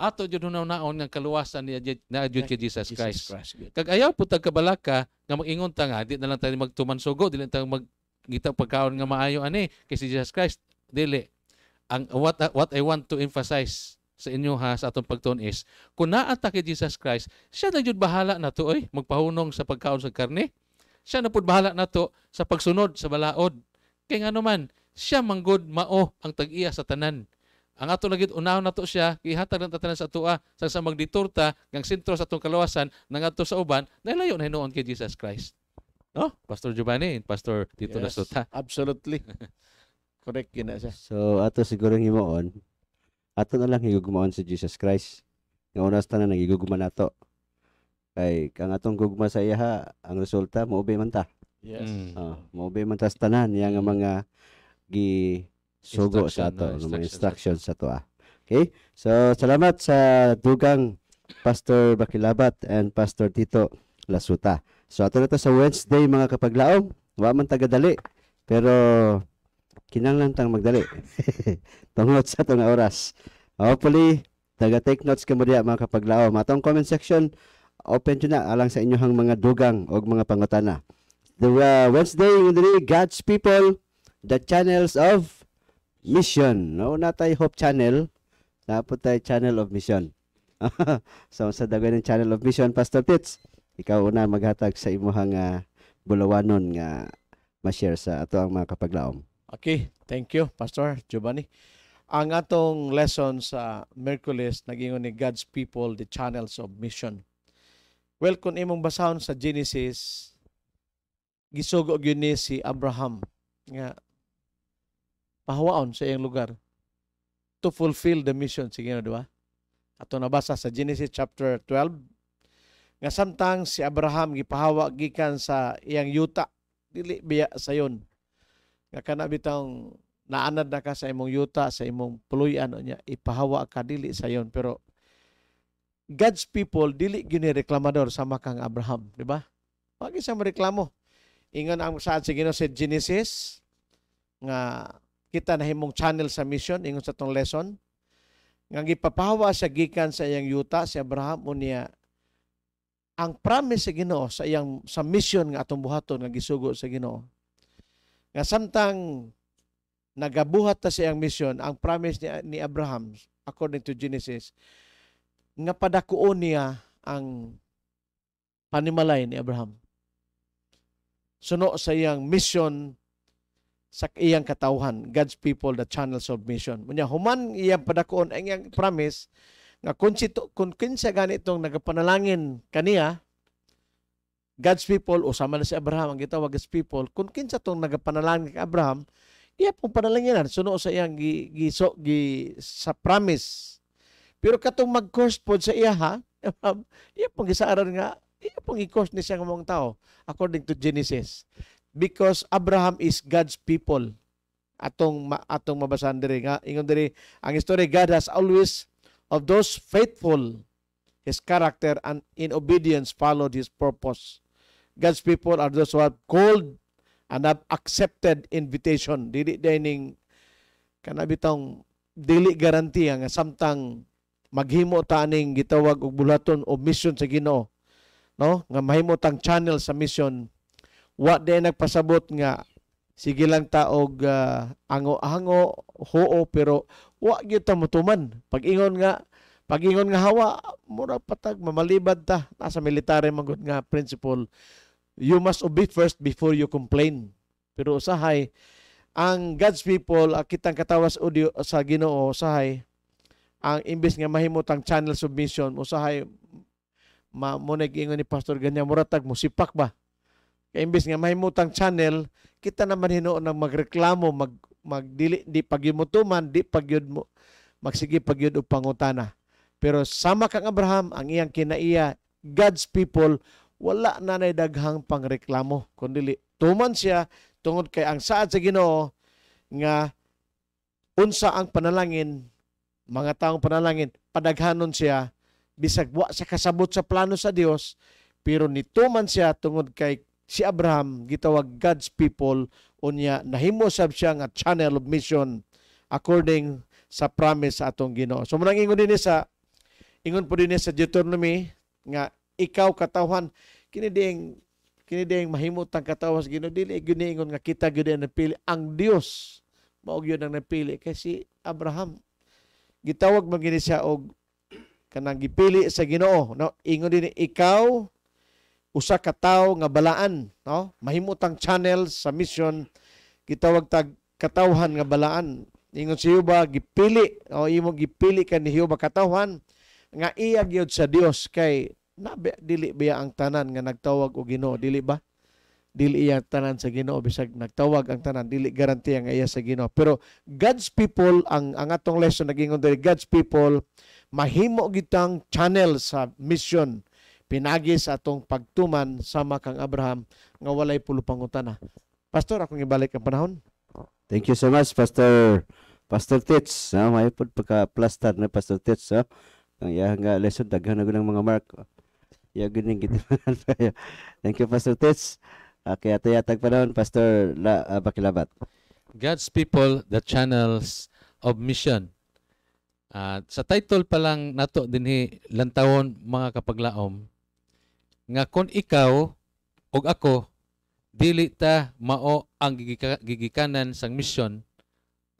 Ato jud hunaw-naon nga kaluwasan ni na jud kay Jesus Christ. Christ. Kag ayaw po tag kabalaka nga magingon ta nga di na lang tayo magtumansugo, di lang tayo mag gitang pagkaon nga maayo ani kay si Jesus Christ dili ang what what I want to emphasize sa inyo ha sa atong pagtuon is kun naa Jesus Christ siya na jud bahala to oy magpahunong sa pagkaon sa karne siya na pud bahala na to sa pagsunod sa balaod kay ngano man siya manggod mao ang tag-iya sa tanan ang ato lagit unahon nato siya gihatag ng tatanan sa atoa sa sa magditurta ngang sentro sa atong kalawasan ato sa uban nalayo na hinuon kay Jesus Christ no Pastor Giovanni and Pastor Tito yes, Lasota absolutely correct gina siya so ato siguro himuon ato na lang higugumaon sa Jesus Christ nga oras na nagigugma nato kay kang atong gugma sa iya ang resulta moobey man ta yes mm. oh, moobey man ta sa tanan yang nga mga gi sugo sa ato no, mga instructions sa ato ah. okay so salamat sa dugang Pastor Bakilabat and Pastor Tito Lasuta. So ato na to sa Wednesday mga kapaglaom. Wa man tagadali pero kinanglan tang magdali tungod sa tong oras hopefully taga take notes kamo diya mga kapaglao matong comment section open na alang sa inyohang mga dugang og mga pangutana the uh, Wednesday in the day, God's people the channels of mission no natay hope channel napot tay channel of mission so sa dagan ng channel of mission Pastor Tits ikaw una maghatag sa imuhang uh, bulawanon nga ma-share sa ato ang mga kapaglaom Okay, thank you, Pastor Giovanni. Ang atong lesson sa Merkulis, nagingon ni God's People, the Channels of Mission. Well, kung imong basahon sa Genesis, gisugo yun ni si Abraham nga pahawaon sa iyang lugar to fulfill the mission. Sige na, di ba? Ato nabasa sa Genesis chapter 12, nga samtang si Abraham gipahawa gikan sa iyang yuta, dili biya sayon nga kana bitang naanad na ka sa imong yuta sa imong puluyan nya ipahawa ka dili sa yon pero God's people dili gyud reklamador sama kang Abraham di ba Wagi sa reklamo ingon ang sa si Ginoo sa Genesis nga kita na himong channel sa mission ingon sa tong lesson nga gipapahawa sa gikan sa iyang yuta si Abraham unya ang promise sa Ginoo sa iyang sa mission nga atong buhaton nga gisugo sa Ginoo nga samtang nagabuhat ta siyang misyon, ang promise ni, ni Abraham, according to Genesis, nga padakuon niya ang panimalay ni Abraham. Suno sa iyang misyon sa iyang katauhan, God's people, the channels of mission. Munya, human iyang padakuon ang iyang promise, nga kung, kung kinsa ganitong nagapanalangin kaniya, God's people, o sama na si Abraham, ang gitawag God's people, kung kinsa tong nagapanalangin kay Abraham, iya pong panalanginan, suno sa iyang gi, gi, so, gi, sa promise. Pero katong mag-course po sa iya ha, Abraham, iya pong gisaaran nga, iya pong i cost ni siya ng mga tao, according to Genesis. Because Abraham is God's people. Atong atong mabasan diri nga ingon diri ang story God has always of those faithful his character and in obedience followed his purpose God's people are those who have called and have accepted invitation. Dili dining kanabitong dili garantiya nga samtang maghimo ta aning gitawag og bulaton o mission sa Ginoo no nga mahimo tang channel sa mission wa day nagpasabot nga sige lang ta og uh, ah, ango-ango hoo pero wa gyud ta mutuman pag-ingon nga pag-ingon nga hawa mura patag mamalibad ta nasa military magud nga principle you must obey first before you complain. Pero usahay, ang God's people, uh, kitang katawas audio sa ginoo, usahay, ang imbes nga mahimutang channel submission, usahay, ma mo ingon ni pastor ganyan muratag mo sipak ba kay imbes nga mahimutang channel kita naman hinuon ang magreklamo mag magdili di pagyimutuman di pagyud mo magsige pagyud og pangutana pero sama kang Abraham ang iyang kinaiya God's people wala na nay daghang pangreklamo kundi tuman siya tungod kay ang saad sa Ginoo nga unsa ang panalangin mga taong panalangin padaghanon siya bisag wa sa kasabot sa plano sa Dios pero nituman siya tungod kay si Abraham gitawag God's people unya nahimo sab siya nga channel of mission according sa promise sa atong Ginoo. So murang ingon dinhi sa ingon po dinhi sa Deuteronomy nga ikaw katawhan kini ding kini ding mahimot ang katawhan sa Ginoo dili giniingon nga kita gyud ang napili ang Dios mao gyud ang napili kay si Abraham gitawag man gini siya og kanang gipili sa Ginoo no ingon din ikaw usa ka tawo nga balaan no mahimutang channel sa mission gitawag tag katawhan nga balaan ingon si Yuba gipili o imo gipili ka ni Yuba katawhan nga iya gyud sa Dios kay na dili biya ang tanan nga nagtawag og Ginoo dili ba dili iya tanan sa Ginoo bisag nagtawag ang tanan dili garantiya nga iya sa Ginoo pero God's people ang ang atong lesson nagingon diri God's people mahimo gitang channel sa mission pinagi sa atong pagtuman sama kang Abraham nga walay pulo pangutana Pastor akong ibalik ang panahon Thank you so much Pastor Pastor Tits, ha, ah, may pagka-plaster na Pastor Tits, ha. Ah. Ang iyang ah, lesson daghan na mga mark. Ya gining gitimanan pa. Thank you Pastor Tits. Uh, kaya pa noon Pastor La, uh, Bakilabat. God's people the channels of mission. Uh, sa title pa lang nato dinhi lantawon mga kapaglaom nga kon ikaw ug ako dili ta mao ang gigika, gigikanan sang mission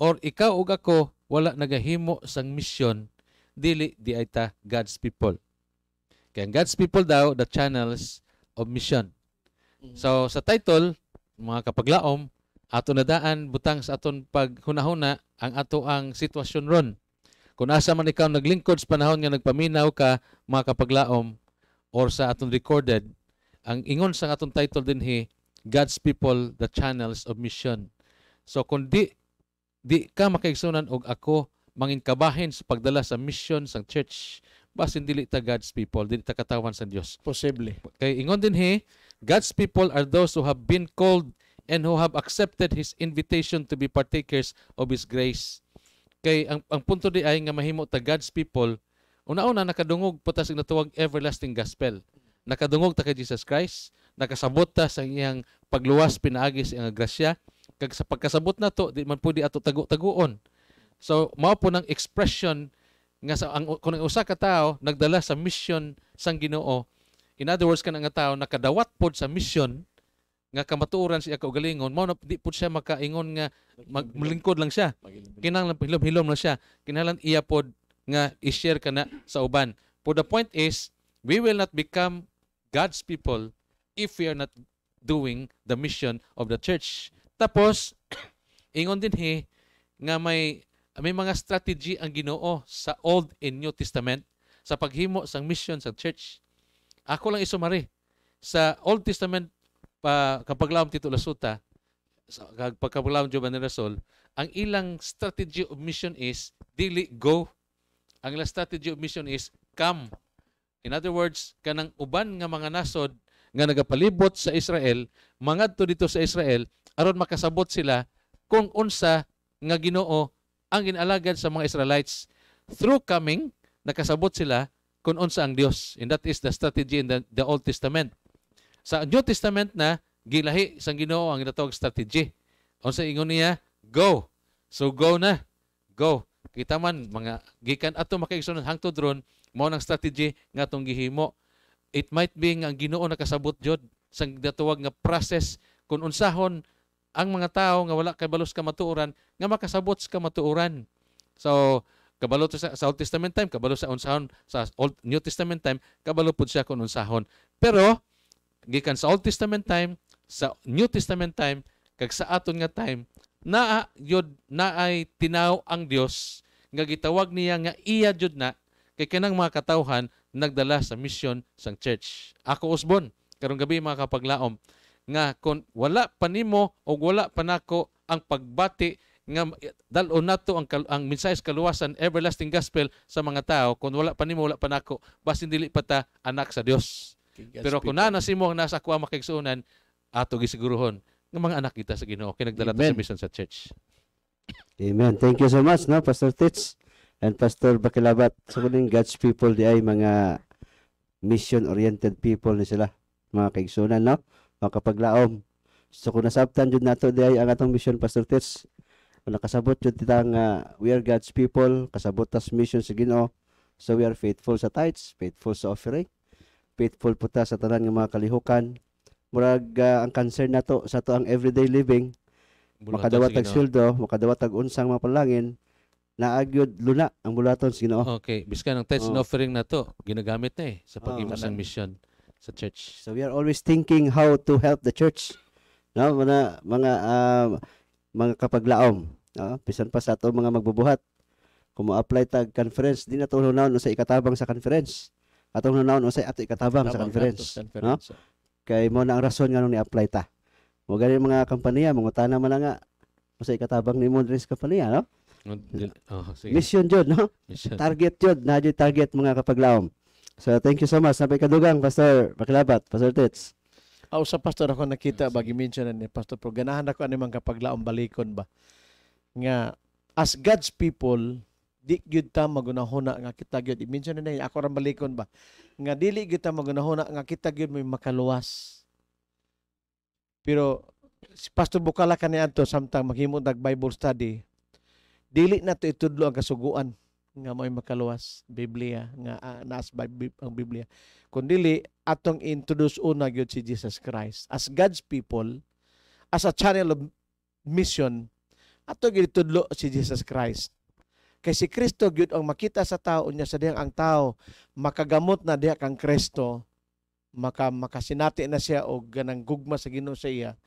or ikaw ug ako wala nagahimo sang mission dili di ay ta God's people kaya God's people daw, the channels of mission. Mm-hmm. So sa title, mga kapaglaom, ato nadaan daan butang sa aton paghunahuna ang ato ang sitwasyon ron. Kung asa man ikaw naglingkod sa panahon nga nagpaminaw ka mga kapaglaom or sa aton recorded, ang ingon sa aton title din dinhi God's people the channels of mission. So kung di di ka makaigsunan og ako mangin kabahin sa pagdala sa mission sang church basin dili ta God's people, dili ta katawan sa Dios. Posible. Kay ingon din he, God's people are those who have been called and who have accepted his invitation to be partakers of his grace. Kay ang, ang punto di ay nga mahimo ta God's people, una-una nakadungog po ta sa natuwag everlasting gospel. Nakadungog ta kay Jesus Christ, nakasabot ta sa iyang pagluwas pinaagi sa iyang grasya, kag sa pagkasabot na to, di man pwede ato tagu taguon So mao po ng expression nga sa ang kung ang usa ka tawo nagdala sa mission sang Ginoo in other words kana nga tawo nakadawat pod sa mission nga kamatuoran siya kaugalingon mao na di pod siya makaingon nga maglingkod lang siya kinahanglan hilom-hilom lang siya kinahanglan iya pod nga i-share kana sa uban for the point is we will not become God's people if we are not doing the mission of the church tapos ingon din he nga may Ah, may mga strategy ang Ginoo sa Old and New Testament sa paghimo sang mission sa church. Ako lang isumari sa Old Testament pa kapag laom tito lasuta kapag laom Jovan Rasol ang ilang strategy of mission is dili go ang ilang strategy of mission is come in other words kanang uban nga mga nasod nga nagapalibot sa Israel mangadto dito sa Israel aron makasabot sila kung unsa nga Ginoo ang ginalagad sa mga Israelites through coming nakasabot sila kung unsa ang Dios and that is the strategy in the, the Old Testament sa New Testament na gilahi sa Ginoo ang ginatawag strategy sa ingon niya go so go na go kita man mga gikan ato makaigsoon hangtod ron mo nang strategy nga atong gihimo it might be nga ang Ginoo nakasabot jud sa datawag nga process kung unsahon ang mga tao nga wala kay balos ka matuoran nga makasabot ka matuoran. So kabalo sa, sa Old Testament time, kabalo sa unsahon sa Old New Testament time, kabalo pud siya kun unsahon. Pero gikan sa Old Testament time sa New Testament time kag sa aton nga time naa yod naay tinaw ang Dios nga gitawag niya nga iya jud na kay kanang mga katawhan nagdala sa misyon sang church. Ako usbon karong gabi mga kapaglaom nga kon wala pa nimo o wala pa nako ang pagbati nga dalon nato ang ang mensahe sa kaluwasan everlasting gospel sa mga tao kon wala pa nimo wala pa nako basin dili pa ta anak sa Dios okay, pero kun na nasimo ang nasa kuha makigsuonan ato gisiguruhon ng mga anak kita sa Ginoo kay nagdala ta sa mission sa church Amen. Thank you so much, no, Pastor Tits and Pastor Bakilabat. So, kuning God's people di ay mga mission-oriented people ni sila, mga kaigsunan, no? makapaglaom. So kung nasabtan jud nato diay ang atong mission Pastor Tits, nakasabot jud kita nga uh, we are God's people, kasabot tas mission sa Ginoo. So we are faithful sa tithes, faithful sa offering, faithful po ta sa tanan nga mga kalihukan. Murag uh, ang concern nato sa to ang everyday living. Makadawat tag syuldo, makadawat tag unsang mapalangin, naagyod luna ang bulaton sa Ginoo. Okay, biskan ang tithes oh. and offering nato ginagamit na eh sa pag-imas oh, misyon sa church. So we are always thinking how to help the church. No, mga mga uh, mga kapaglaom, no? bisan pa sa ato mga magbubuhat. Kung apply tag conference, di na to hunaon sa ikatabang sa conference. Atong hunaon sa ato ikatabang sa conference, no? Kay mo na ang rason nganong ni-apply ta. Mo gani mga kampanya, mangutana man nga sa ikatabang ni mo sa kompanya, no? Oh, sige. Mission jud, no? Mission. Target jud, na target mga kapaglaom. So thank you so much. Napay kadugang, Pastor Pakilabat, Pastor Tits. Aw sa pastor ako nakita yes. bagi mention ni Pastor Pro ganahan ako ani man kapaglaom balikon ba nga as God's people di gyud ta magunahona nga kita gyud i-mention na ako ra balikon ba nga dili gyud ta magunahona nga kita gyud may makaluwas pero si Pastor Bukala kaniadto samtang maghimo dag Bible study dili na to itudlo ang kasuguan nga mo'y makaluwas Biblia nga uh, naas by ang Biblia kundili atong introduce una gyud si Jesus Christ as God's people as a channel of mission ato gitudlo si Jesus Christ kay si Kristo gyud ang makita sa tao niya sa diyang ang tao makagamot na diha kang Kristo maka makasinati na siya og ganang gugma sa Ginoo sa iya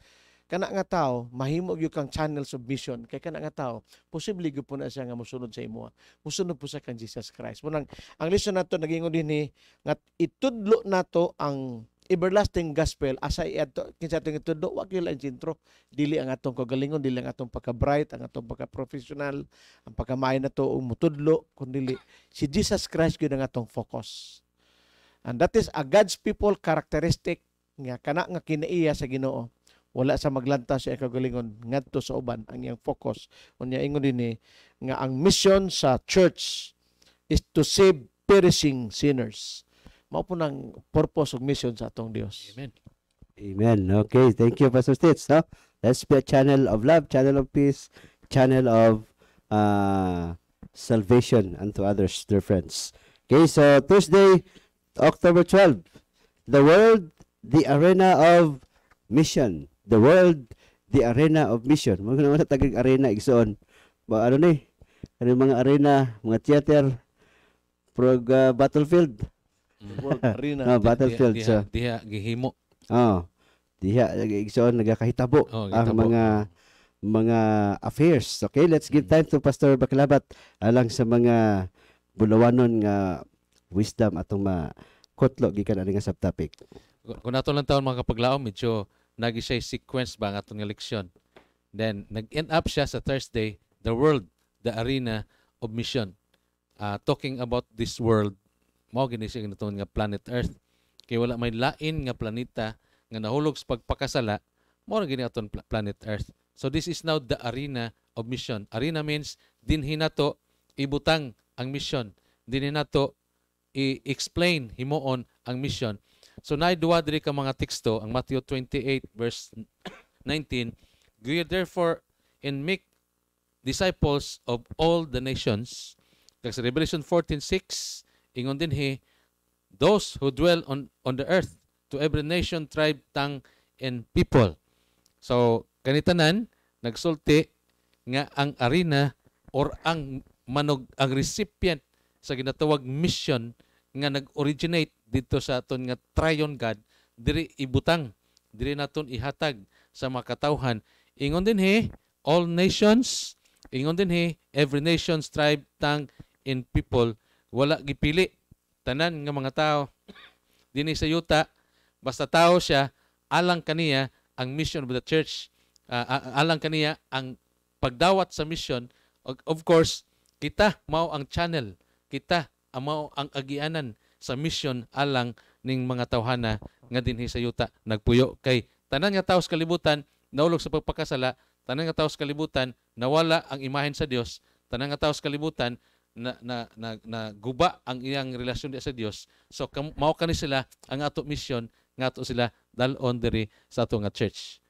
kana nga tao mahimo gyud kang channels of kay kana nga tao posible gyud po na siya nga mosunod sa imo mosunod po sa kang Jesus Christ munang ang lesson nato nagingon ni nga itudlo nato ang everlasting gospel asa iadto kinsa atong itudlo wa gyud ang sentro dili ang atong kagalingon dili ang atong pagka-bright ang atong pagka-professional ang pagka maayo nato og mutudlo kun dili si Jesus Christ gyud ang atong focus and that is a God's people characteristic nga kana nga kinaiya sa Ginoo wala sa maglanta siya kagalingon ngadto sa uban ang iyang focus unya ingon dinhi nga ang mission sa church is to save perishing sinners mao po nang purpose ug mission sa atong Dios amen amen okay thank you pastor Stitz no let's be a channel of love channel of peace channel of uh, salvation unto others dear friends okay so thursday October 12 the world the arena of mission the world, the arena of mission. Mga naman na tagig arena igsoon. Ba ano ni? Ano mga arena, mga theater, prog uh, battlefield. World arena. oh, battlefield diha, diha, so. Diha gihimo. Oh. Diha igsoon nagakahitabo oh, ang mga mga affairs. Okay, let's give mm. time to Pastor Bakalabat alang sa mga bulawanon nga wisdom atong ma kotlo gikan ani nga subtopic. Kun ato lang taon mga kapaglao medyo nagi siya sequence ba nga leksyon. Then nag-end up siya sa Thursday the world, the arena of mission. Uh, talking about this world, mo gini siya ginatuon nga planet Earth. Kay wala may lain nga planeta nga nahulog sa pagpakasala, mo ra gini aton planet Earth. So this is now the arena of mission. Arena means dinhi nato ibutang ang mission. Dinhi nato i-explain himuon ang mission So naiduwa diri ka mga teksto ang Matthew 28 verse 19, Go ye therefore and make disciples of all the nations. Kag sa Revelation 14:6 ingon din he those who dwell on on the earth to every nation, tribe, tongue and people. So kanitanan nagsulti nga ang arena or ang manog ang recipient sa ginatawag mission nga nag-originate dito sa aton nga tryon God diri ibutang diri naton ihatag sa makatawhan ingon din he all nations ingon din he every nation tribe tang and people wala gipili tanan nga mga tao dinhi sa yuta basta tao siya alang kaniya ang mission of the church uh, alang kaniya ang pagdawat sa mission of course kita mao ang channel kita mao ang agianan sa misyon alang ning mga tawhana nga dinhi sa yuta nagpuyo kay tanan nga tawos kalibutan naulog sa pagpakasala tanan nga tawos kalibutan nawala ang imahen sa Dios tanan nga tawos kalibutan na, na, na, na guba ang iyang relasyon sa Dios so kam, mao kani sila ang ato mission nga ato sila dalon diri sa ato nga church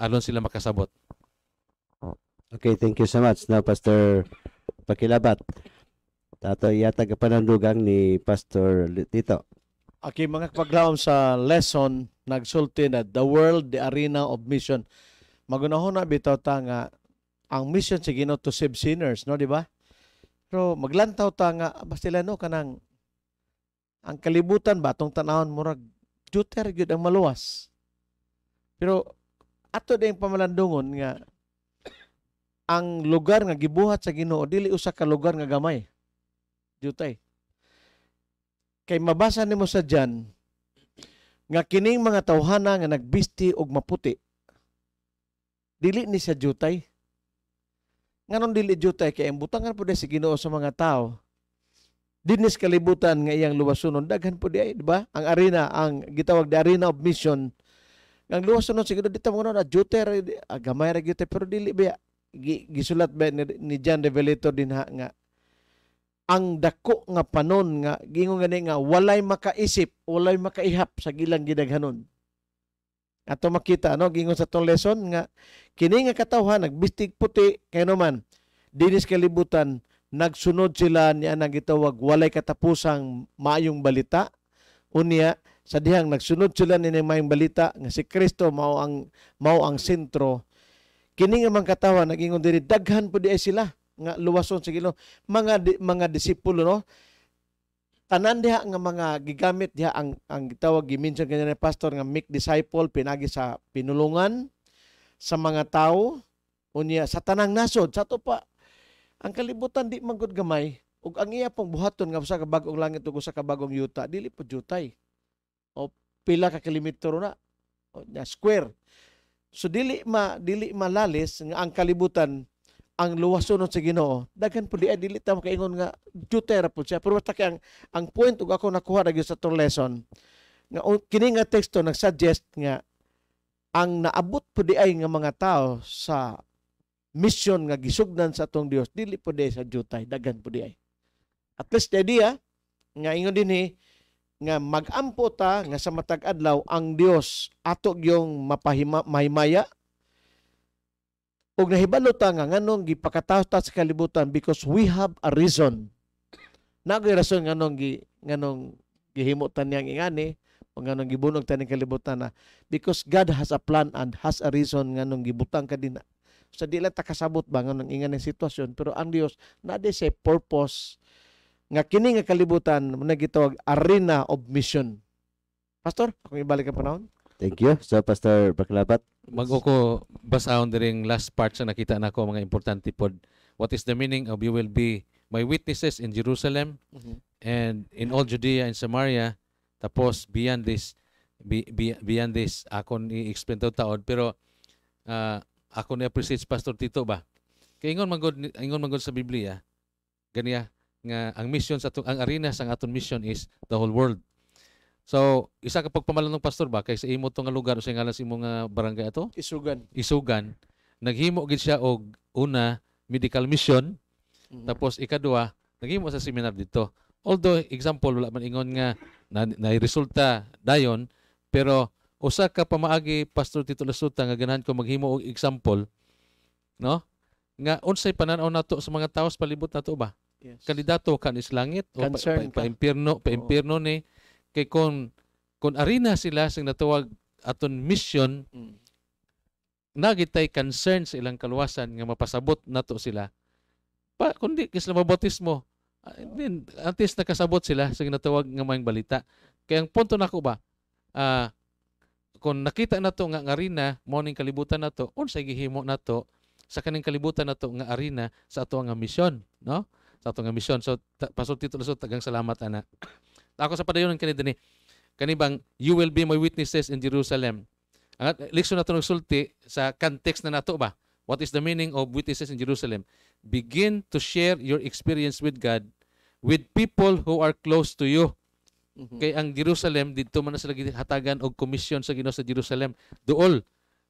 aron sila makasabot okay thank you so much now pastor pakilabat Tatoy yata kapanandugang ni Pastor Tito. Aki okay, mga paglaom sa lesson nagsulti na the world the arena of mission. Magunahon na bitaw ta nga ang mission si Ginoo to save sinners, no di ba? Pero maglantaw ta nga basta no kanang ang kalibutan ba tong tanawon murag juter gyud ang maluwas. Pero ato din pamalandungon nga ang lugar nga gibuhat sa Ginoo dili usa ka lugar nga gamay. Jutay. Kay mabasa nimo sa John nga kining mga tawhana nga nagbisti og maputi dili ni sa Jutay. Nganon dili Jutay kay imbutangan pud si Ginoo sa mga tao dinis kalibutan nga iyang luwasunon daghan pud di ay di ba ang arena ang gitawag di arena of mission ang luwasunon siguro dito mo na juter ah, ah, gamay ra gyud pero dili ba gisulat ba ni, ni John Revelator din ha nga ang dako nga panon nga gingon gani nga walay makaisip walay makaihap sa gilang gidaghanon ato makita no gingon sa tong lesson nga kini nga katawhan nagbistig puti kay man dinis kalibutan nagsunod sila ni anang gitawag walay katapusang maayong balita unya sa dihang nagsunod sila ni maayong balita nga si Kristo mao ang mao ang sentro kini nga mga katawhan nagingon diri daghan pud di sila nga luwason sige no mga di, mga disipulo no tanan diha nga mga gigamit diha ang ang gitawag gimention kanya ni pastor nga make disciple pinagi sa pinulungan sa mga tao unya sa tanang nasod sa to pa ang kalibutan di magud gamay ug ang iya pong buhaton nga usa ka bag-ong langit ug usa ka bagong yuta dili po jutay o pila ka kilometro na o, na square so dili ma dili malalis nga ang kalibutan ang luwasunod sa Ginoo daghan pud di eh, dili ta makaingon nga Jupiter pud siya pero basta ang ang point ug ako nakuha ra sa tour lesson nga kini nga teksto nagsuggest nga ang naabot po di ay nga mga tao sa mission nga gisugdan sa atong Dios dili po pud sa Jutay daghan di ay at least the ah, idea nga ingon dinhi nga magampo ta nga sa matag adlaw ang Dios ato gyung mapahimaya og nahibalo nga nganong gipakataos ta sa kalibutan because we have a reason nagoy rason nganong gi nganong gihimo ta niyang ingani o nganong gibunog ta kalibutan na because God has a plan and has a reason nganong gibutang ka dinha sa so, dila ta kasabot ba nganong ingani sitwasyon pero ang Dios na di say purpose nga kini nga kalibutan na gitawag arena of mission Pastor, akong ibalik ka panahon. Thank you, so Pastor Paklapat bago ko basahon diri last part sa nakita nako mga importante pod what is the meaning of you will be my witnesses in Jerusalem mm-hmm. and in all Judea and Samaria tapos beyond this be, be, beyond this ako ni explain to taod pero uh, ako ni appreciate pastor Tito ba kay ingon man ingon man sa Biblia ganiya ah, nga ang mission sa ang arena sa aton mission is the whole world So, isa ka pagpamalan ng pastor ba kaysa imo tong nga lugar sa ngalan sa imong barangay ato? Isugan. Isugan. Naghimo gid siya og una medical mission mm-hmm. tapos ikadua, naghimo sa seminar dito. Although example wala man ingon nga na, na resulta dayon pero usa ka pamaagi pastor Tito Lasuta nga ganahan ko maghimo og example no? Nga unsay panan-aw nato sa mga tawo sa palibot nato ba? Yes. Kandidato kan is langit o Concern pa, pa, pa, pa impierno pa impierno ni Kay kon kon arena sila sing natuwag aton mission, mm. nagitay concern sa ilang kaluwasan nga mapasabot nato sila. Pa kundi kis mabotismo. Then ah, at least nakasabot sila sa natuwag nga maayong balita. kay ang punto nako ba, uh, kung nakita nato nga nga arena mo ning kalibutan nato unsay gihimo nato sa kaning kalibutan nato nga arena sa ato nga misyon no sa ato nga misyon so pasulti titulo so tagang salamat ana ako sa padayon kani dinhi kanibang you will be my witnesses in Jerusalem. Ang leksyon nato sulti sa context na nato ba? What is the meaning of witnesses in Jerusalem? Begin to share your experience with God with people who are close to you. Mm-hmm. Kay ang Jerusalem didto man sila hatagan og commission sa Ginoo sa Jerusalem. Duol.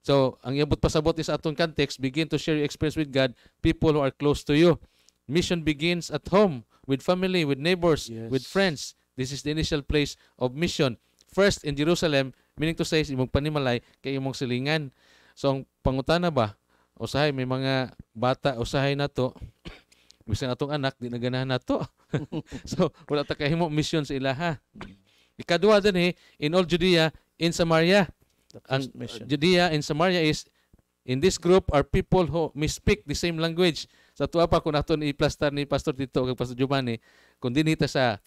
So, ang iabot pasabot is atong context, begin to share your experience with God, people who are close to you. Mission begins at home, with family, with neighbors, yes. with friends. This is the initial place of mission. First in Jerusalem, meaning to say, imong panimalay kay imong silingan. So, ang pangutana ba, usahay may mga bata usahay na to bisan atong anak di naganahan na to so wala ta kahimo mission sa ilaha Ikadua din eh, in all Judea in Samaria ang mission. Judea in Samaria is in this group are people who misspeak the same language sa tuwa pa kung aton ni plaster ni Pastor Tito kag Pastor Giovanni kung dinita sa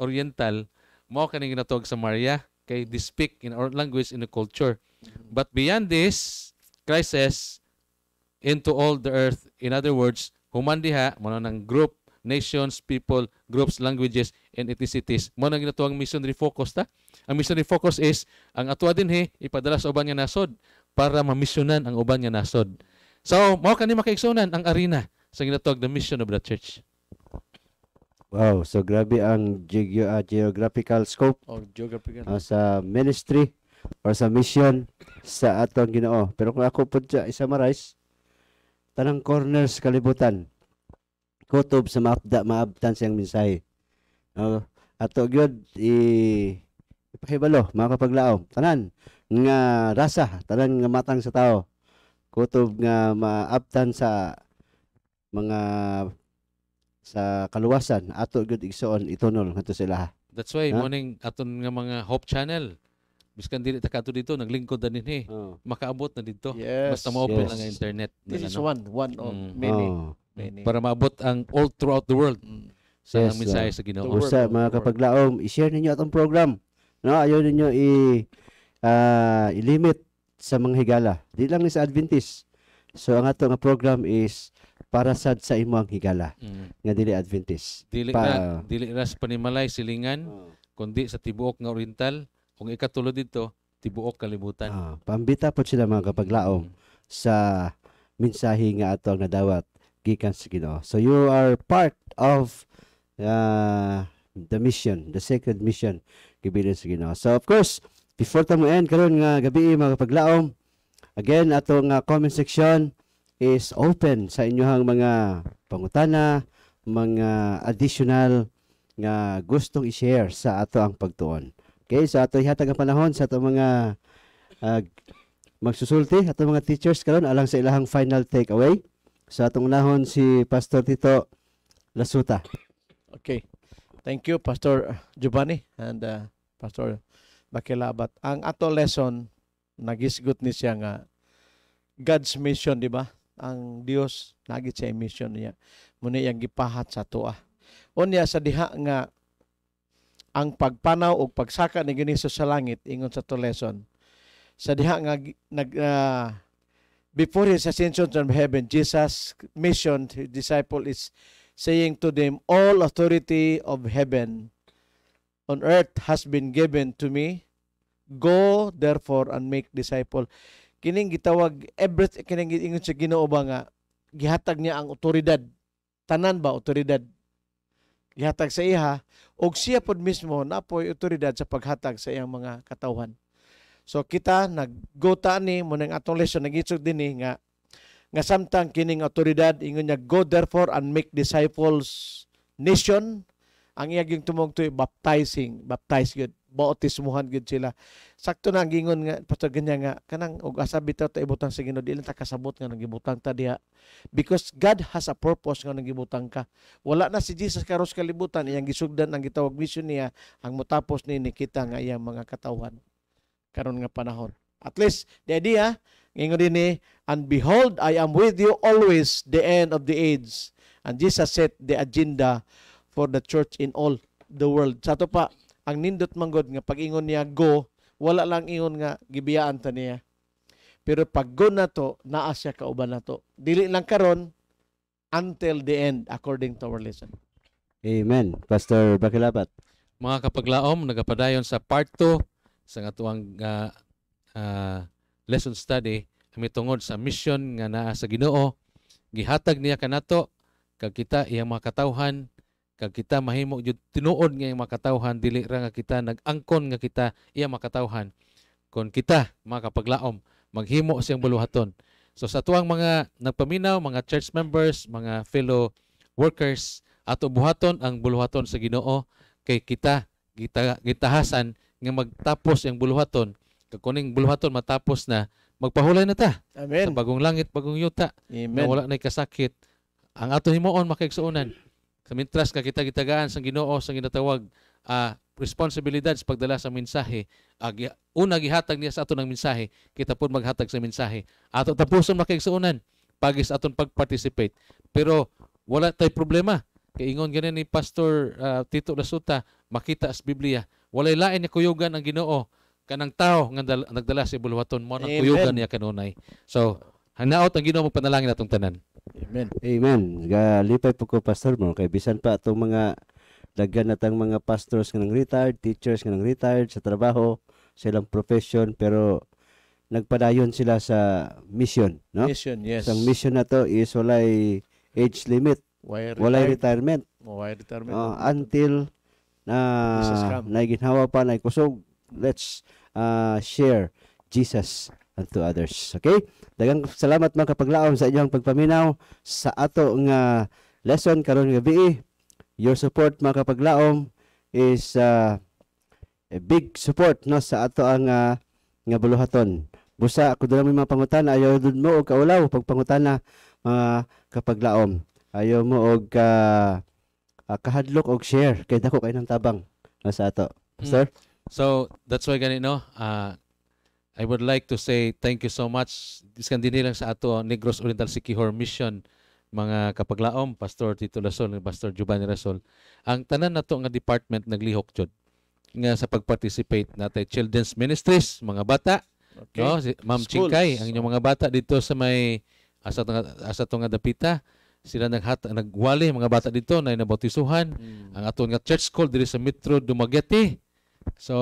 Oriental, mo kani ginatawag sa Maria, kay they speak in our language in the culture. But beyond this, Christ into all the earth. In other words, human diha, mo nang group, nations, people, groups, languages, and ethnicities. Mo nang ginatuwang missionary focus ta. Ang missionary focus is, ang atwa din he, ipadala sa uban nga nasod para mamisyonan ang uban nga nasod. So, mao kani makaigsunan ang arena sa ginatawag the mission of the church. Wow, so grabe ang ge- uh, ah, geographical scope or oh, geographical uh, sa ministry or sa mission sa atong Ginoo. Pero kung ako pud siya i-summarize tanang corners kalibutan kutob sa maabda maabtan siyang mensahe. No? Ato gyud i ipahibalo mga kapaglaom tanan nga rasa tanan nga matang sa tao kutob nga maabtan sa mga sa kaluwasan ato gud igsoon itunol ngadto sa ilaha that's why huh? morning aton nga mga hope channel biskan dili ta kadto dito naglingkod na ni eh. oh. makaabot na dito yes, basta mo open yes. ang internet this is no? one one of mm. many, oh. many para maabot ang all throughout the world mm. sa yes, mensahe sa Ginoo usa mga kapaglaom i-share ninyo atong program no ayo ninyo i uh, i-limit sa mga higala di lang ni sa Adventist so ang ato nga program is para sad sa imo ang higala mm. nga dili Adventist. Dili pa, na, dili ras panimalay silingan oh. kundi sa tibuok nga oriental kung ikatulo dito tibuok kalibutan. Oh, pambita po sila mga kapaglaom mm. sa mensahe nga ato ang nadawat gikan sa Ginoo. So you are part of uh, the mission, the sacred mission gibilin sa Ginoo. So of course, before ta mo end karon nga gabi mga kapaglaom, again ato nga comment section is open sa inyohang mga pangutana, mga additional nga gustong i-share sa ato ang pagtuon. Okay, so ato ihatag ang panahon sa ato mga uh, magsusulti, ato mga teachers karon alang sa ilahang final takeaway. Sa so, atong nahon si Pastor Tito Lasuta. Okay. Thank you Pastor Giovanni and uh, Pastor Bakilabat. Ang ato lesson nagisgot ni siya nga God's mission, di ba? ang Dios lagi sa emission niya muni yang gipahat sa toa unya sa diha nga ang pagpanaw o pagsaka ni Giniso sa langit ingon sa to lesson sa diha nga nag uh, before his ascension from heaven Jesus mission his disciple is saying to them all authority of heaven on earth has been given to me go therefore and make disciple kining gitawag everest kining ingon sa Ginoo ba nga gihatag niya ang otoridad tanan ba otoridad gihatag sa iha og siya pod mismo napoy otoridad sa paghatag sa iyang mga katawhan so kita naggota ni mo nang atong lesson nagitsog dinhi nga nga samtang kining otoridad ingon niya go therefore and make disciples nation ang iyag yung tumungtoy baptizing baptize gud bautismuhan gud sila sakto na ang gingon nga pastor ganya nga kanang og asa bitaw ta ibutang sa Ginoo dili ta kasabot nga nagibutang ta diha because God has a purpose nga nagibutang ka wala na si Jesus karos kalibutan iyang gisugdan ang gitawag mission niya ang mutapos ni nikita nga iyang mga katawhan karon nga panahon at least the idea ngingon din ni and behold I am with you always the end of the age and Jesus set the agenda for the church in all the world. Sa to pa, ang nindot manggod nga pag-ingon niya go, wala lang ingon nga gibiyaan ta niya. Pero pag go na to, naa siya kauban na to. Dili lang karon until the end according to our lesson. Amen. Pastor Bakilabat. Mga kapaglaom, nagapadayon sa part 2 sa atuang uh, ah, uh, lesson study kami tungod sa mission nga naa sa Ginoo gihatag niya kanato kag kita iyang mga katawhan kag kita mahimo jud tinuod nga makatawhan dili ra nga kita nagangkon nga kita iya makatawhan kon kita makapaglaom maghimo siyang buluhaton so sa tuang mga nagpaminaw mga church members mga fellow workers ato buhaton ang buluhaton sa Ginoo kay kita kita gitahasan nga magtapos ang buluhaton kag kuning buluhaton matapos na magpahulay na ta Amen. sa bagong langit bagong yuta Amen. na wala nay kasakit ang ato himuon makigsuonan Samintras ka kita gitagaan sang Ginoo sang ginatawag uh, responsibilidad sa pagdala sa mensahe, uh, una gihatag niya sa aton ang mensahe, kita pud maghatag sa mensahe. Ato tapuson makigsuonan pagis aton pag-participate. Pero wala tay problema. Kay ingon ganin ni Pastor uh, Tito Lasuta, makita sa Biblia, walay lain niya kuyogan ang Ginoo kanang tao nga nagdala sa si bulwaton mo nang kuyogan niya kanunay. So, hanaot ang Ginoo mo panalangin atong tanan. Amen. Amen. Galipay po ko, Pastor mo. Kay bisan pa itong mga daghan natang mga pastors nga nang retired, teachers nga nang retired sa trabaho, sa ilang profession, pero nagpadayon sila sa mission, no? Mission, yes. Ang mission na to is walay age limit. Why retired? Walay retirement. Walay retirement. Uh, until na uh, ginhawa pa na kusog, let's uh, share Jesus to others. Okay? Dagang salamat mga kapaglaom sa inyong pagpaminaw sa ato nga lesson karon nga gabi. E. Your support mga kapaglaom is uh, a big support no sa ato ang uh, nga buluhaton. Busa ako dala may mga pangutana ayaw dun mo og kaulaw pagpangutana mga kapaglaom. Ayaw mo og ka uh, uh, kahadlok og share kay dako kay nang tabang no, sa ato. Pastor? Mm. So that's why ganit no. Uh, I would like to say thank you so much iskan dinhi lang sa ato Negros Oriental Sikihor Mission mga kapaglaom Pastor Tito Lasol Pastor Giovanni Lasol ang tanan nato nga department naglihok jud nga sa pagparticipate natay children's ministries mga bata okay. no oh, si Ma'am Chingkay ang inyong mga bata dito sa may asa tunga asa tunga dapita sila naghat nagwali mga bata dito na inabotisuhan mm. ang aton nga church school diri sa Metro Dumaguete so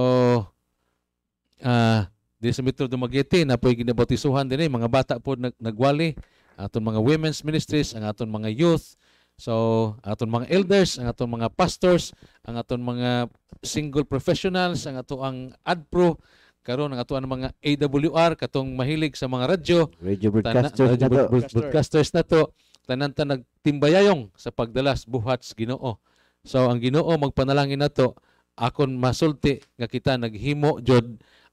ah uh, Di sa Metro Dumaguete, na po'y ginabotisuhan din eh. Mga bata po nag nagwali. Aton mga women's ministries, ang atong mga youth. So, atong mga elders, ang atong mga pastors, ang atong mga single professionals, ang ato ang ADPRO, karon ang atuan mga AWR katong mahilig sa mga radyo radio broadcasters tana, radio broadcasters, broadcasters na to tanan ta nagtimbayayong sa pagdalas buhats Ginoo so ang Ginoo magpanalangin na to, akon masulti nga kita naghimo Jod,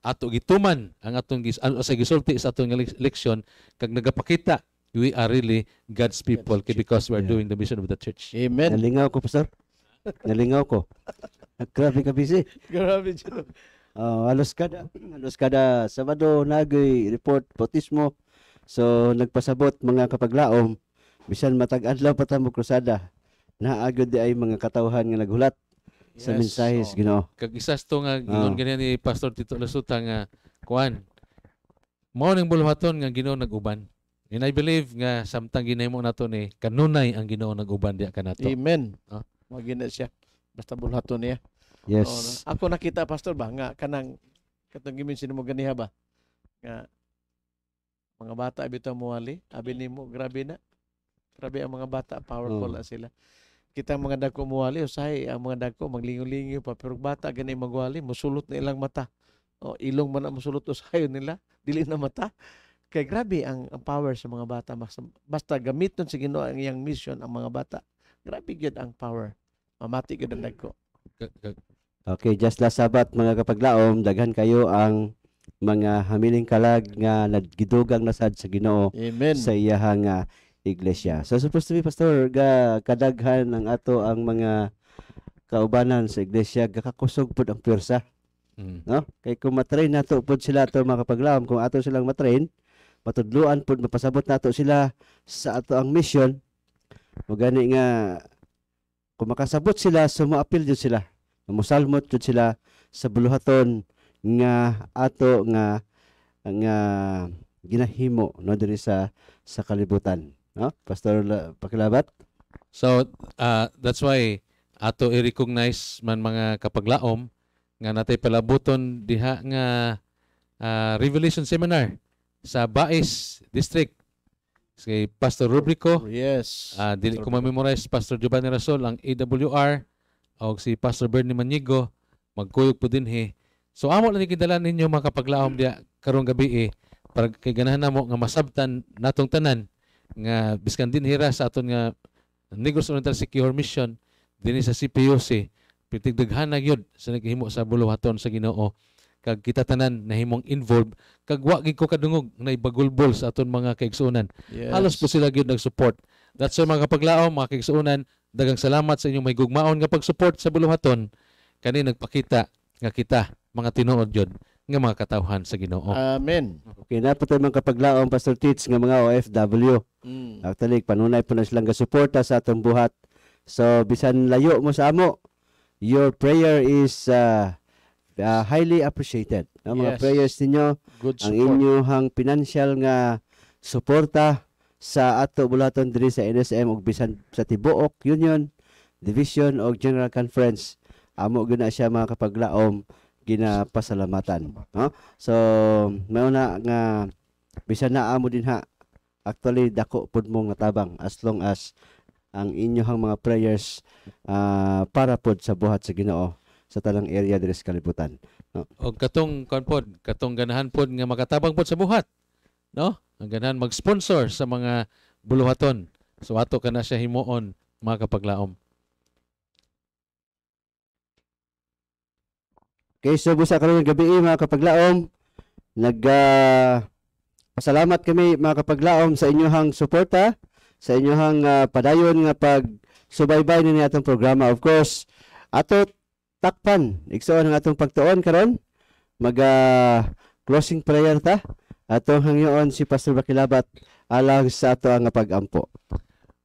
ato gituman ang atong ano, sa gisulti sa atong leksyon kag nagapakita we are really God's people God's because we are yeah. doing the mission of the church. Amen. Nalingaw ko, Pastor. Nalingaw ko. Grabe ka busy. Grabe, Jero. Uh, alos kada, alos kada Sabado nagoy report potismo. So nagpasabot mga kapaglaom bisan matag adlaw pa ta mo krusada. Naa di ay mga katawhan nga naghulat sa mensahe oh. Ginoo. Kag isa to nga ah, ginon oh. ganyan ni Pastor Tito Lasuta nga kuan. Mao ning bulhaton nga Ginoo naguban. And I believe nga samtang ginahimo nato ni kanunay ang Ginoo naguban diya kanato. Amen. Oh. Ah. Magina siya. Basta bulhaton niya. Yes. Oo, no? Ako nakita pastor ba nga kanang katong gimin mo ganiha ba? Nga mga bata abi to muali, abi nimo grabe na. Grabe ang mga bata, powerful oh. na sila kita mga dagko muwali oh, say ang mga dagko maglingaw-lingaw pa pero bata ganay magwali musulot na ilang mata o oh, ilong man ang mosulot usahay oh, nila dili na mata kay grabe ang, ang power sa mga bata basta, basta gamit nun si Ginoo ang iyang mission ang mga bata grabe gyud ang power mamati gyud ang dagko Okay, just last sabat mga kapaglaom, daghan kayo ang mga hamiling kalag nga naggidugang nasad sa Ginoo Amen. sa iyahang uh, iglesia. So supposed to be pastor ga kadaghan ng ato ang mga kaubanan sa iglesia gakakusog pud ang pwersa. Mm. No? Kay kung matrain nato pud sila ato makapaglawom kung ato silang matrain matudluan pud mapasabot nato sila sa ato ang mission mo gani nga kung makasabot sila sumaapil jud sila musalmot jud sila sa buluhaton nga ato nga nga ginahimo no diri sa sa kalibutan No? Pastor La- Pakilabat? So, uh, that's why ato i-recognize man mga kapaglaom nga natay palabuton diha nga uh, Revelation Seminar sa Bais District Si Pastor Rubrico. Yes. Uh, dili ko ma-memorize Pastor Giovanni Rasol ang AWR o si Pastor Bernie Manigo magkuyog po din he. So amo lang dala ninyo mga kapaglaom diha karong gabi eh, para kay ganahan namo nga masabtan natong tanan nga biskan din hira sa aton nga Negros Oriental Secure Mission din sa CPUC pitig daghan na gyud sa naghimo sa buluhaton sa Ginoo kag kita tanan nahimong involved kag wa gid ko kadungog na ibagulbol sa aton mga kaigsuonan yes. halos po sila gyud nag-support that's why mga kapaglaom mga kaigsuonan daghang salamat sa inyong may gugmaon nga pag-support sa buluhaton kani nagpakita nga kita mga tinuod gyud nga mga katawhan sa Ginoo. Amen. Okay, dapat man kapaglaom Pastor Teach nga mga OFW. Mm. Actually, panunay po na silang suporta sa atong buhat. So bisan layo mo sa amo, your prayer is uh, uh, highly appreciated. Ang mga yes. prayers ninyo, Good ang inyong financial nga suporta sa ato bulaton diri sa NSM ug bisan sa tibuok union, division o general conference amo gina siya mga kapaglaom ginapasalamatan no so mao nga bisan naa mo din ha actually dako pud mo nga tabang as long as ang inyohang mga prayers uh, para pod sa buhat sa Ginoo sa talang area diri sa no og katong kon pod katong ganahan pod nga makatabang pod sa buhat no ang ganahan mag-sponsor sa mga buluhaton so ato kana siya himuon mga kapaglaom Okay, so busa karon gabi eh, mga kapaglaom, nag uh, pasalamat kami mga kapaglaom sa inyong suporta, sa inyong uh, padayon nga pag subaybay ni atong programa. Of course, ato takpan igsoon ang atong pagtuon karon. Mag uh, closing prayer ta. Atong hangyoon si Pastor Bakilabat alang sa ato ang pagampo.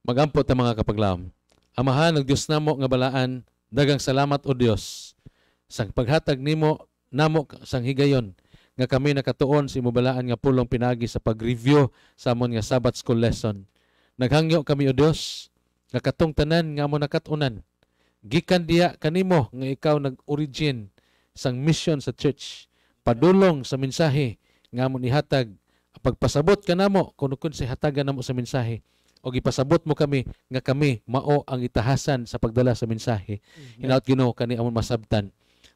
Magampo ta mga kapaglaom. Amahan ng Dios namo nga balaan, dagang salamat o Dios Sang paghatag nimo namo sang higayon nga kami nakatuon sa imubalaan nga pulong pinagi sa pag-review sa amon nga Sabbath School lesson. Naghangyo kami o Dios nga katong tanan nga amo nakatunan. Gikan diya kanimo nga ikaw nag-origin sang mission sa church. Padulong sa mensahe nga amon ihatag pagpasabot ka namo kung kun si hatagan namo sa mensahe o gipasabot mo kami nga kami mao ang itahasan sa pagdala sa mensahe. Mhm. Hinaut Gino kani amon masabtan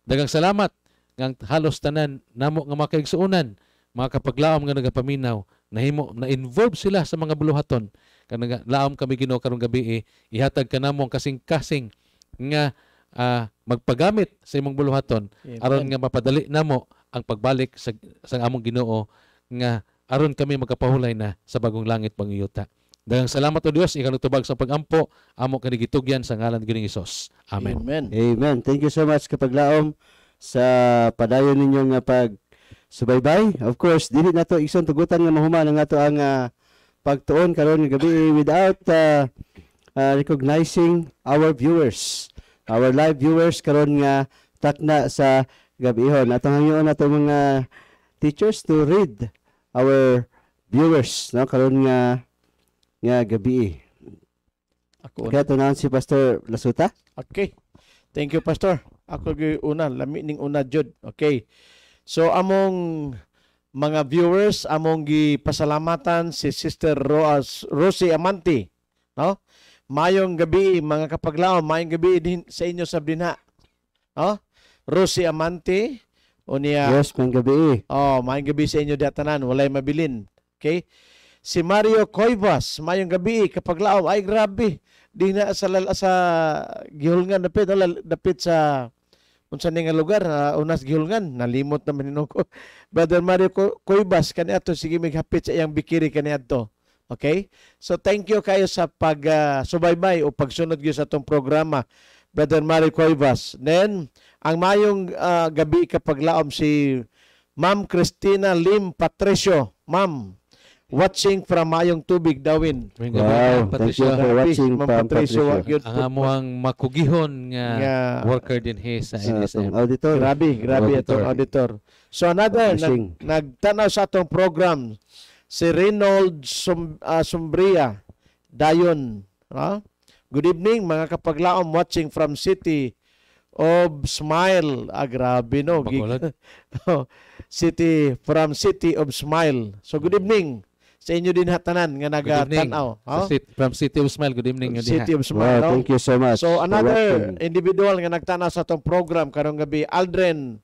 Dagang salamat nga halos tanan namo nga mga kaigsuunan, mga kapaglaom nga nagapaminaw, nahimo na involve sila sa mga buluhaton kanang laom kami Ginoo karong gabi eh, ihatag kanamo ang kasing-kasing nga uh, magpagamit sa imong buluhaton aron nga mapadali namo ang pagbalik sa, sa among Ginoo nga aron kami magkapahulay na sa bagong langit pangiyuta. Dagang salamat o Dios, ikanutubag sa pagampo, amo ka gitugyan sa ngalan ni Hesus. Amen. Amen. Amen. Thank you so much kapaglaom sa padayon ninyong ah, pag subaybay. Of course, dili na to igsoon tugutan nga mahuman ang ato ang uh, pagtuon karon nga gabi without uh, uh, recognizing our viewers, our live viewers karon nga takna sa gabihon. Atong hangyoon ato mga teachers to read our viewers no karon nga nga gabi. Eh. Ako. Kaya tunahan si Pastor Lasuta. Okay. Thank you, Pastor. Ako gyud una, lami ning una jud. Okay. So among mga viewers, among gi pasalamatan si Sister Roas Rosie Amanti, no? Mayong gabi mga kapaglaom, mayong gabi din sa inyo sa dinha. No? Rosie Amante, o niya. Yes, mayong gabi. Eh. Oh, mayong gabi sa inyo datanan, walay mabilin. Okay? si Mario Coivas mayong gabi kapag laaw ay grabe di na sa sa gihulngan dapit no? dapit sa unsa ning lugar uh, unas gihulngan nalimot na nino ko brother Mario Co Coivas kani ato sige mighapit sa iyang bikiri kani ato okay so thank you kayo sa pag uh, subaybay o pagsunod gyud sa tong programa brother Mario Coivas then ang mayong uh, gabi kapag laom si Ma'am Christina Lim Patricio ma'am watching from Mayong Tubig, Dawin. Wow, thank you for watching, Ma'am Patricio. Patricio. Ang amuang makugihon nga yeah. worker din he sa NSM. Uh, ah, auditor. Grabe, grabe auditor. auditor. So another, nag, nagtanaw sa atong program, si Reynold Sum, uh, Sumbria, Dayon. Huh? Good evening, mga kapaglaom watching from City of Smile. Ah, grabe no. Oh, City from City of Smile. So good evening sa inyo din hatanan nga nagatanaw. Oh? From City of Smile, good evening. City of Smile. Wow, oh. Thank you so much. So another individual nga nagtanaw sa tong program karong gabi, Aldrin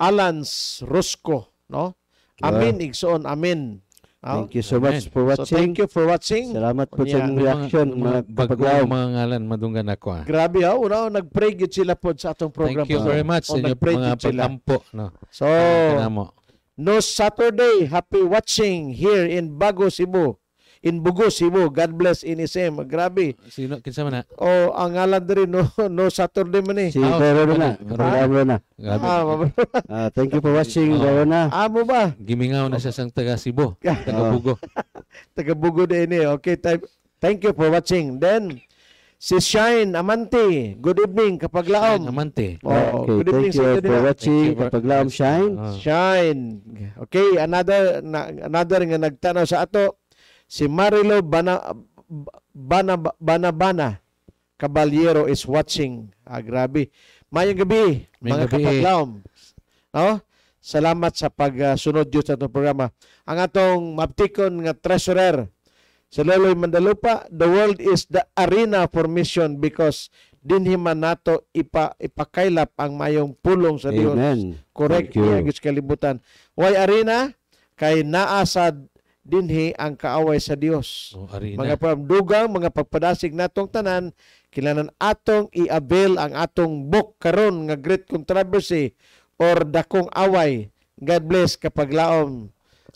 Alans Rosco, no? Amin wow. igsoon, amin. Oh? Thank you so amen. much for watching. So thank you for watching. Salamat po sa inyong reaction. Mga, mga bagong mga ngalan, madunggan ako. Ah. Grabe ha, oh, una oh, nag-pray sila po sa atong program. Thank you oh. very much oh, sa inyo mga pagtampo. No? So, uh, no Saturday. Happy watching here in Bago, Cebu. In Bugo, Cebu. God bless in Inisem. Grabe. Sino? Kinsa man na? O, ang ngalan diri no, no Saturday man eh. Si Ah, Verona. Verona. Grabe. Ah, mab- ah, ah, thank you for watching, Oh. Verona. amo ba? Gimingaw na siya sang taga Cebu, taga Bugo. Taga Bugo din eh. Okay, type. Thank you for watching. Then, Si Shine Amante. Good evening, Kapaglaom. Shine Amante. Oh, okay, good evening, ah. thank you for watching. Kapaglaom, Shine. Oh. Shine. Okay, another na, another nga nagtanaw sa ato, si Marilo Bana, Bana, Bana, Bana Caballero is watching. Ah, grabe. Mayang gabi, May mga gabi. Kapaglaom. No? Salamat sa pagsunod uh, sa atong programa. Ang atong maptikon nga treasurer, sa Leloy Mandalupa, the world is the arena for mission because din man nato ipa, ipakailap ang mayong pulong sa Dios. Correct niya gis kalibutan. Why arena? Kay naa dinhi ang kaaway sa Dios. Oh, mga pamdugang, mga pagpadasig natong tanan, kilanan atong i-avail ang atong book karon nga Great Controversy or Dakong Away. God bless kapag laom.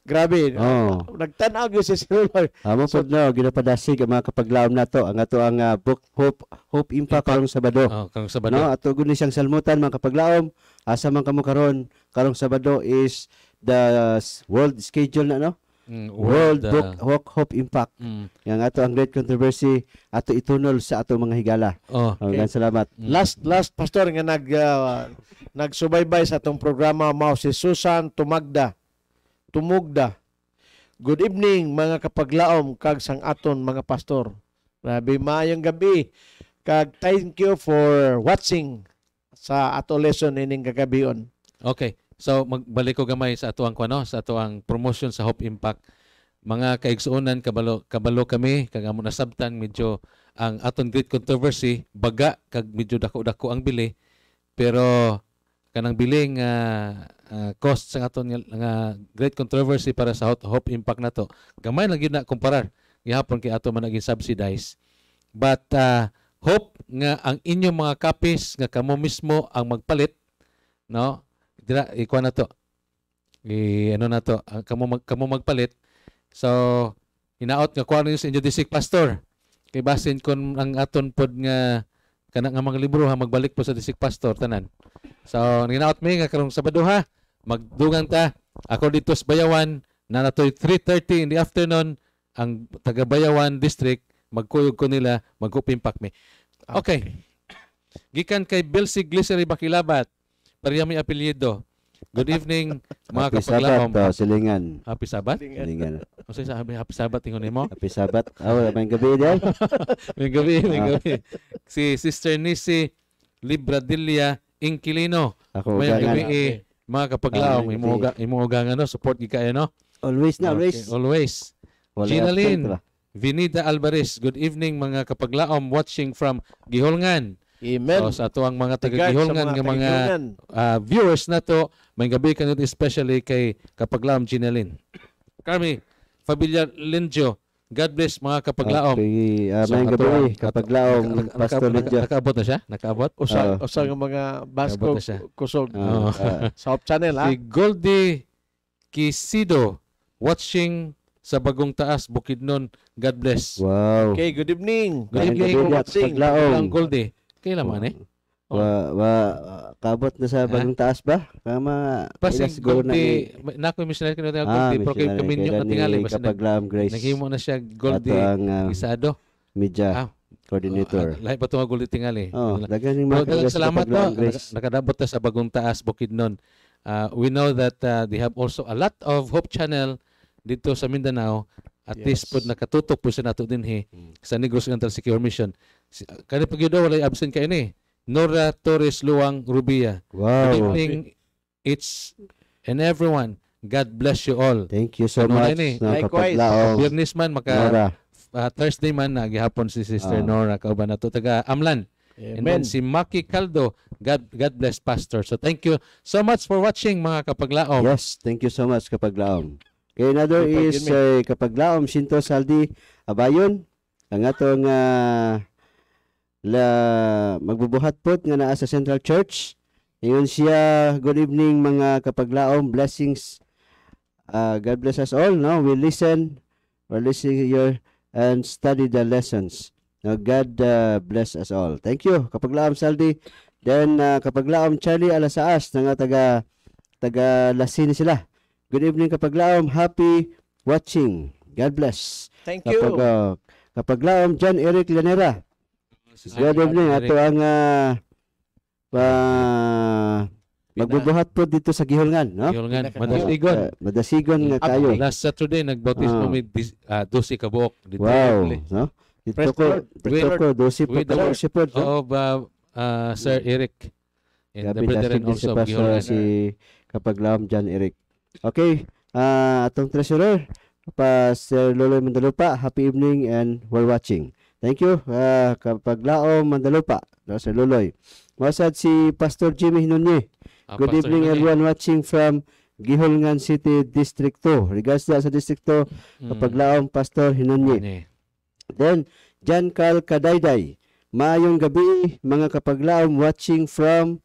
Grabe. Oh. Nagtanaw gyud si Sir Lloyd. Amo so, pod na ginapadasig ang mga kapaglaom nato ang ato ang uh, book Hope Hope Impact, karong Sabado. Oh, karong Sabado. No, ato gud ni siyang salmutan mga kapaglaom. Asa man kamo karon karong Sabado is the world schedule na no? Mm, world, world uh, book ah. Hope, Impact. Mm. Yang ato ang great controversy ato itunol sa ato mga higala. Oh, okay. okay. salamat. Mm. Last last pastor nga nag uh, nagsubaybay sa atong programa mao si Susan Tumagda tumugda. Good evening mga kapaglaom kag sang aton mga pastor. Grabe maayong gabi. Kag thank you for watching sa ato lesson ining kagabion. Okay. So magbalik ko gamay sa ato ang kuno, sa ato ang promotion sa Hope Impact. Mga kaigsuonan kabalo kabalo kami kag amo nasabtan medyo ang aton great controversy baga kag medyo dako-dako ang bili pero kanang biling uh, ah, uh, ah, cost sa aton nga great controversy para sa hot hope impact nato gamay lang gid na kumparar gihapon kay ato man naging subsidize but uh, hope nga ang inyong mga copies nga kamo mismo ang magpalit no dira ikuha na to i ano na to kamo mag, kamo magpalit so hinaot nga kuha sa inyo district pastor kay basin kon ang aton pod nga kana nga mga libro ha magbalik po sa district pastor tanan so ninaot mi nga karong sabado ha magdungan ta ako dito sa Bayawan na natoy 3:30 in the afternoon ang taga Bayawan district magkuyog ko nila magkupimpak mi okay, okay. gikan kay Belsig Glycery Bakilabat pareha mi apelyido Good evening, mga happy kapaglaom. Happy Sabat, oh, silingan. Happy Sabat? Silingan. O ano sa happy, happy Sabat, tingon mo? Happy Sabat. Oh, ah, may gabi dyan. may gabi, may ah. gabi. Si Sister Nisi Libradilia Inquilino. Ako, may gabi, eh, mga kapaglaom. Imuga, ah, imuga nga, no? Support kayo, eh, no? Always na, always. Okay, always. Wala Gina Lynn, Vinita Alvarez. Good evening, mga kapaglaom watching from Giholngan. Amen. So, oh, sa ato ang mga tagagihulngan nga mga uh, viewers na to, may gabi kanito especially kay Kapaglaom Ginelin. Carmi, Familiar Linjo, God bless mga kapaglaom. Okay. Uh, so, mga gabi, kapaglaom, naka, Pastor Linjo. Nakaabot na siya? Nakaabot? Usa, uh, usa ng mga Basco kusog. Uh, uh, South Channel, ha? Si Goldie Kisido, watching sa Bagong Taas, Bukidnon. God bless. Wow. Okay, good evening. Good evening. Good evening. Good evening. Kailan man eh? Oh. Wa, wa, kabot na sa bagong taas ba? Kama, Pasig siguro na ni... Na ko missionary kinu tayo ah, pero kay kaminyo na tingali. kapag Lam Grace. Naghimo na siya goldi ang, uh, ah, isado. Media ah, coordinator. Uh, lahi pa itong goldi tingali. Oh, dagan yung mga kagas Salamat po. Nakadabot na sa bagong taas, Bukidnon. Uh, ah, we know that uh, they have also a lot of Hope Channel dito sa Mindanao at yes. least po nakatutok po sa nato din he mm. sa Negros Central Secure Mission Kani pagyudo wala absent ka ini. Nora Torres Luang Rubia. Wow. Good evening. It's and everyone. God bless you all. Thank you so ano much. Ni? Eh? Likewise. Oh. man maka Nora. Uh, Thursday man nagihapon si Sister uh. Nora kauban nato taga Amlan. Amen. And si Maki Caldo, God, God bless Pastor. So thank you so much for watching mga Kapaglaom. Yes, thank you so much Kapaglaom. Okay, another Kapag is uh, Kapaglaom Shinto Saldi Abayon. Ang atong uh, la magbubuhat po nga naa sa Central Church. Iyon siya, good evening mga kapaglaom, blessings. Uh, God bless us all. No? we listen, we listen your and study the lessons. Now God uh, bless us all. Thank you, kapaglaom Saldi. Then uh, kapaglaom Charlie Alasaas na nga taga taga Lasin sila. Good evening kapaglaom, happy watching. God bless. Thank you. Kapag, uh, kapaglaom John Eric Lanera. Good evening. Ato ang uh, magbubuhat po dito sa Gihulngan, no? Gihulngan, Madasigon. Uh, Madasigon nga kayo. Ah, last Saturday nagbautismo oh. mi uh, 12 ka dito. Wow, no? Dito Press ko, dito ko 12 po pala si Pod. Oo uh, Sir Eric and Gabi the brethren also of Pastor si Kapaglam John Eric. Okay, uh, atong treasurer, pa Sir Lolo Mandalupa, happy evening and we're watching. Thank you, uh, ah, Kapaglao, Mandalupa, sa Luloy. Masad si Pastor Jimmy Hinunye. Ah, Good Pastor evening Hinunye. everyone watching from Giholngan City, District 2. Regards sa District 2, mm. Kapaglaong Pastor Hinunye. Then, Jan Carl Kadayday. Maayong gabi, mga kapaglaom watching from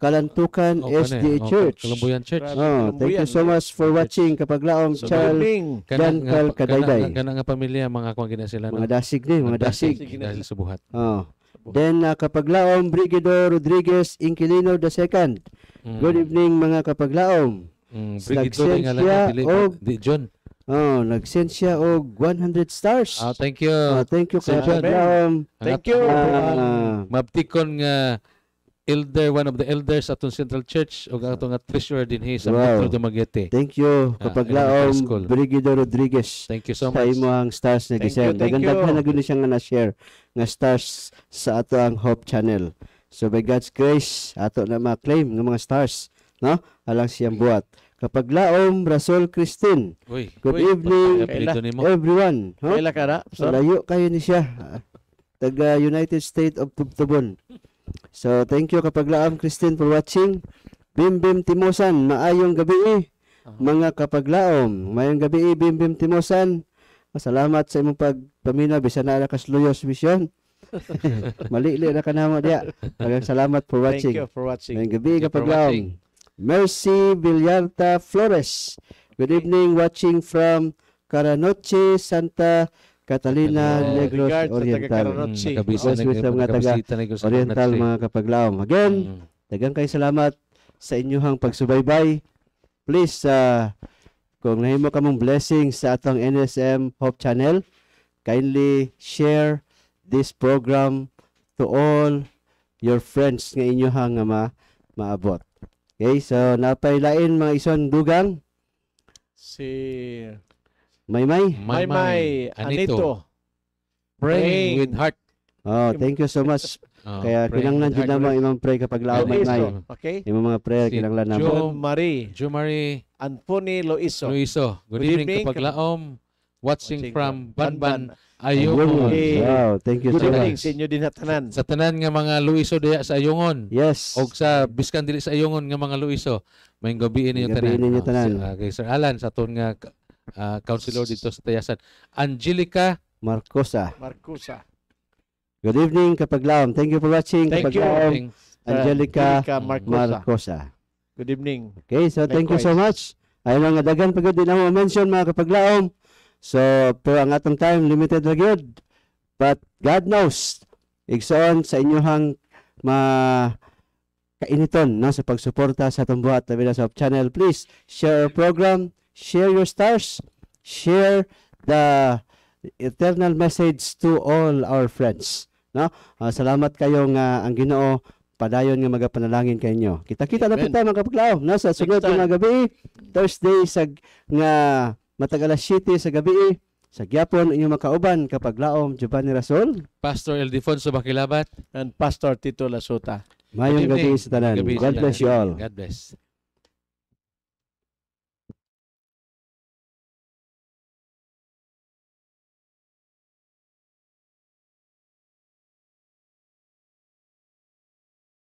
Kalantukan oh, SDA oh, Church. Kalambuyan Church. Oh, thank you so much for watching kapag laong so, Chal Jan Kal Kadayday. Kana nga pamilya mga kung gina sila. Mga dasig din, mga dasig. Dahil sa buhat. Oh. Ah. Then uh, ah, kapaglaom Brigadier Rodriguez Inquilino II. Mm. Good evening mga kapaglaom. Mm, Brigadier nga lang og John. Oh, nag-send siya og 100 stars. oh, thank you. Oh, thank you kapaglaom. Thank you. Uh, Mabtikon nga uh, elder one of the elders atong Central Church ug atong treasurer dinhi sa wow. Metro Dumaguete. Thank you ah, kapaglaom yeah, Brigadier Rodriguez. Thank you so much. Sa imo ang stars na gisel. Dagandaghan na gyud siya nga na-share nga stars sa ato ang Hope Channel. So by God's grace ato na ma-claim ng mga stars, no? Alang siyang buhat. Kapaglaom Rasul Christine. Uy, Good uy, evening everyone. Huh? Kaila ka ra? So, layo kayo ni siya. Taga United States of Tubtubon. So, thank you Kapaglaam Christine for watching. Bim Bim Timosan, maayong gabi eh. Uh -huh. Mga Kapaglaom, maayong gabi eh, Bim Bim Timosan. Masalamat sa imong pagpamina bisan na ka sluyos vision. Mali li na kanamo dia. Magang salamat for watching. Thank you for watching. Maayong gabi Kapaglaom. Mercy Villarta Flores. Good evening watching from Caranoche, Santa Catalina Negros Oriental. Magkabisa na sa mga taga Oriental mga kapaglaom. Again, dagang mm. kay salamat sa inyuhang pagsubaybay. Please, uh, kung nahimo ka mong blessing sa atong NSM Hope Channel, kindly share this program to all your friends nga inyuhang nga ma maabot. Okay, so napailain mga ison dugang si Maymay? Maymay, Anito. Praying with heart. Oh, thank you so much. Oh, Kaya kinanglan din naman imang pray kapag lao may may. Okay? Imang mga prayer kinanglan naman. Joe Marie. Jo Marie. Anthony Loiso. Loiso. Good, evening, kapag laom. Watching, from Banban. Ayungon. Wow, thank you so much. Good evening sa inyo din sa tanan. Sa tanan nga mga Luiso diya sa Ayungon. Yes. O sa Biskan sa Ayungon nga mga Luiso. Mayong gabiin ninyo tanan. Gabi ninyo tanan. Okay, ah, Sir Alan, sa ton nga uh, counselor dito sa Tayasan. Angelica Marcosa. Marcosa. Good evening, Kapaglaom. Thank you for watching, thank Kapaglaom. You. Angelica, Angelica Marcosa. Marcosa. Good evening. Okay, so Likewise. thank you so much. Ayun lang, dagan pagod din ako mention mga Kapaglaom. So, pero ang atong time limited ra gyud. But God knows, igsoon sa inyohang ma kainiton no, sa pagsuporta sa atong buhat na Channel. Please share our program share your stars, share the eternal message to all our friends. No? Uh, salamat kayong uh, ang Ginoo padayon nga magapanalangin kay inyo. Kita-kita na kita mga kapaklaw no sa sunod nga gabi, Thursday sa nga matag City sa gabi sa gyapon inyong makauban kapaglaom, laom Giovanni Rasol, Pastor Eldefonso Bakilabat and Pastor Tito Lasuta. Mayong gabi sa tanan. God bless you all. God bless.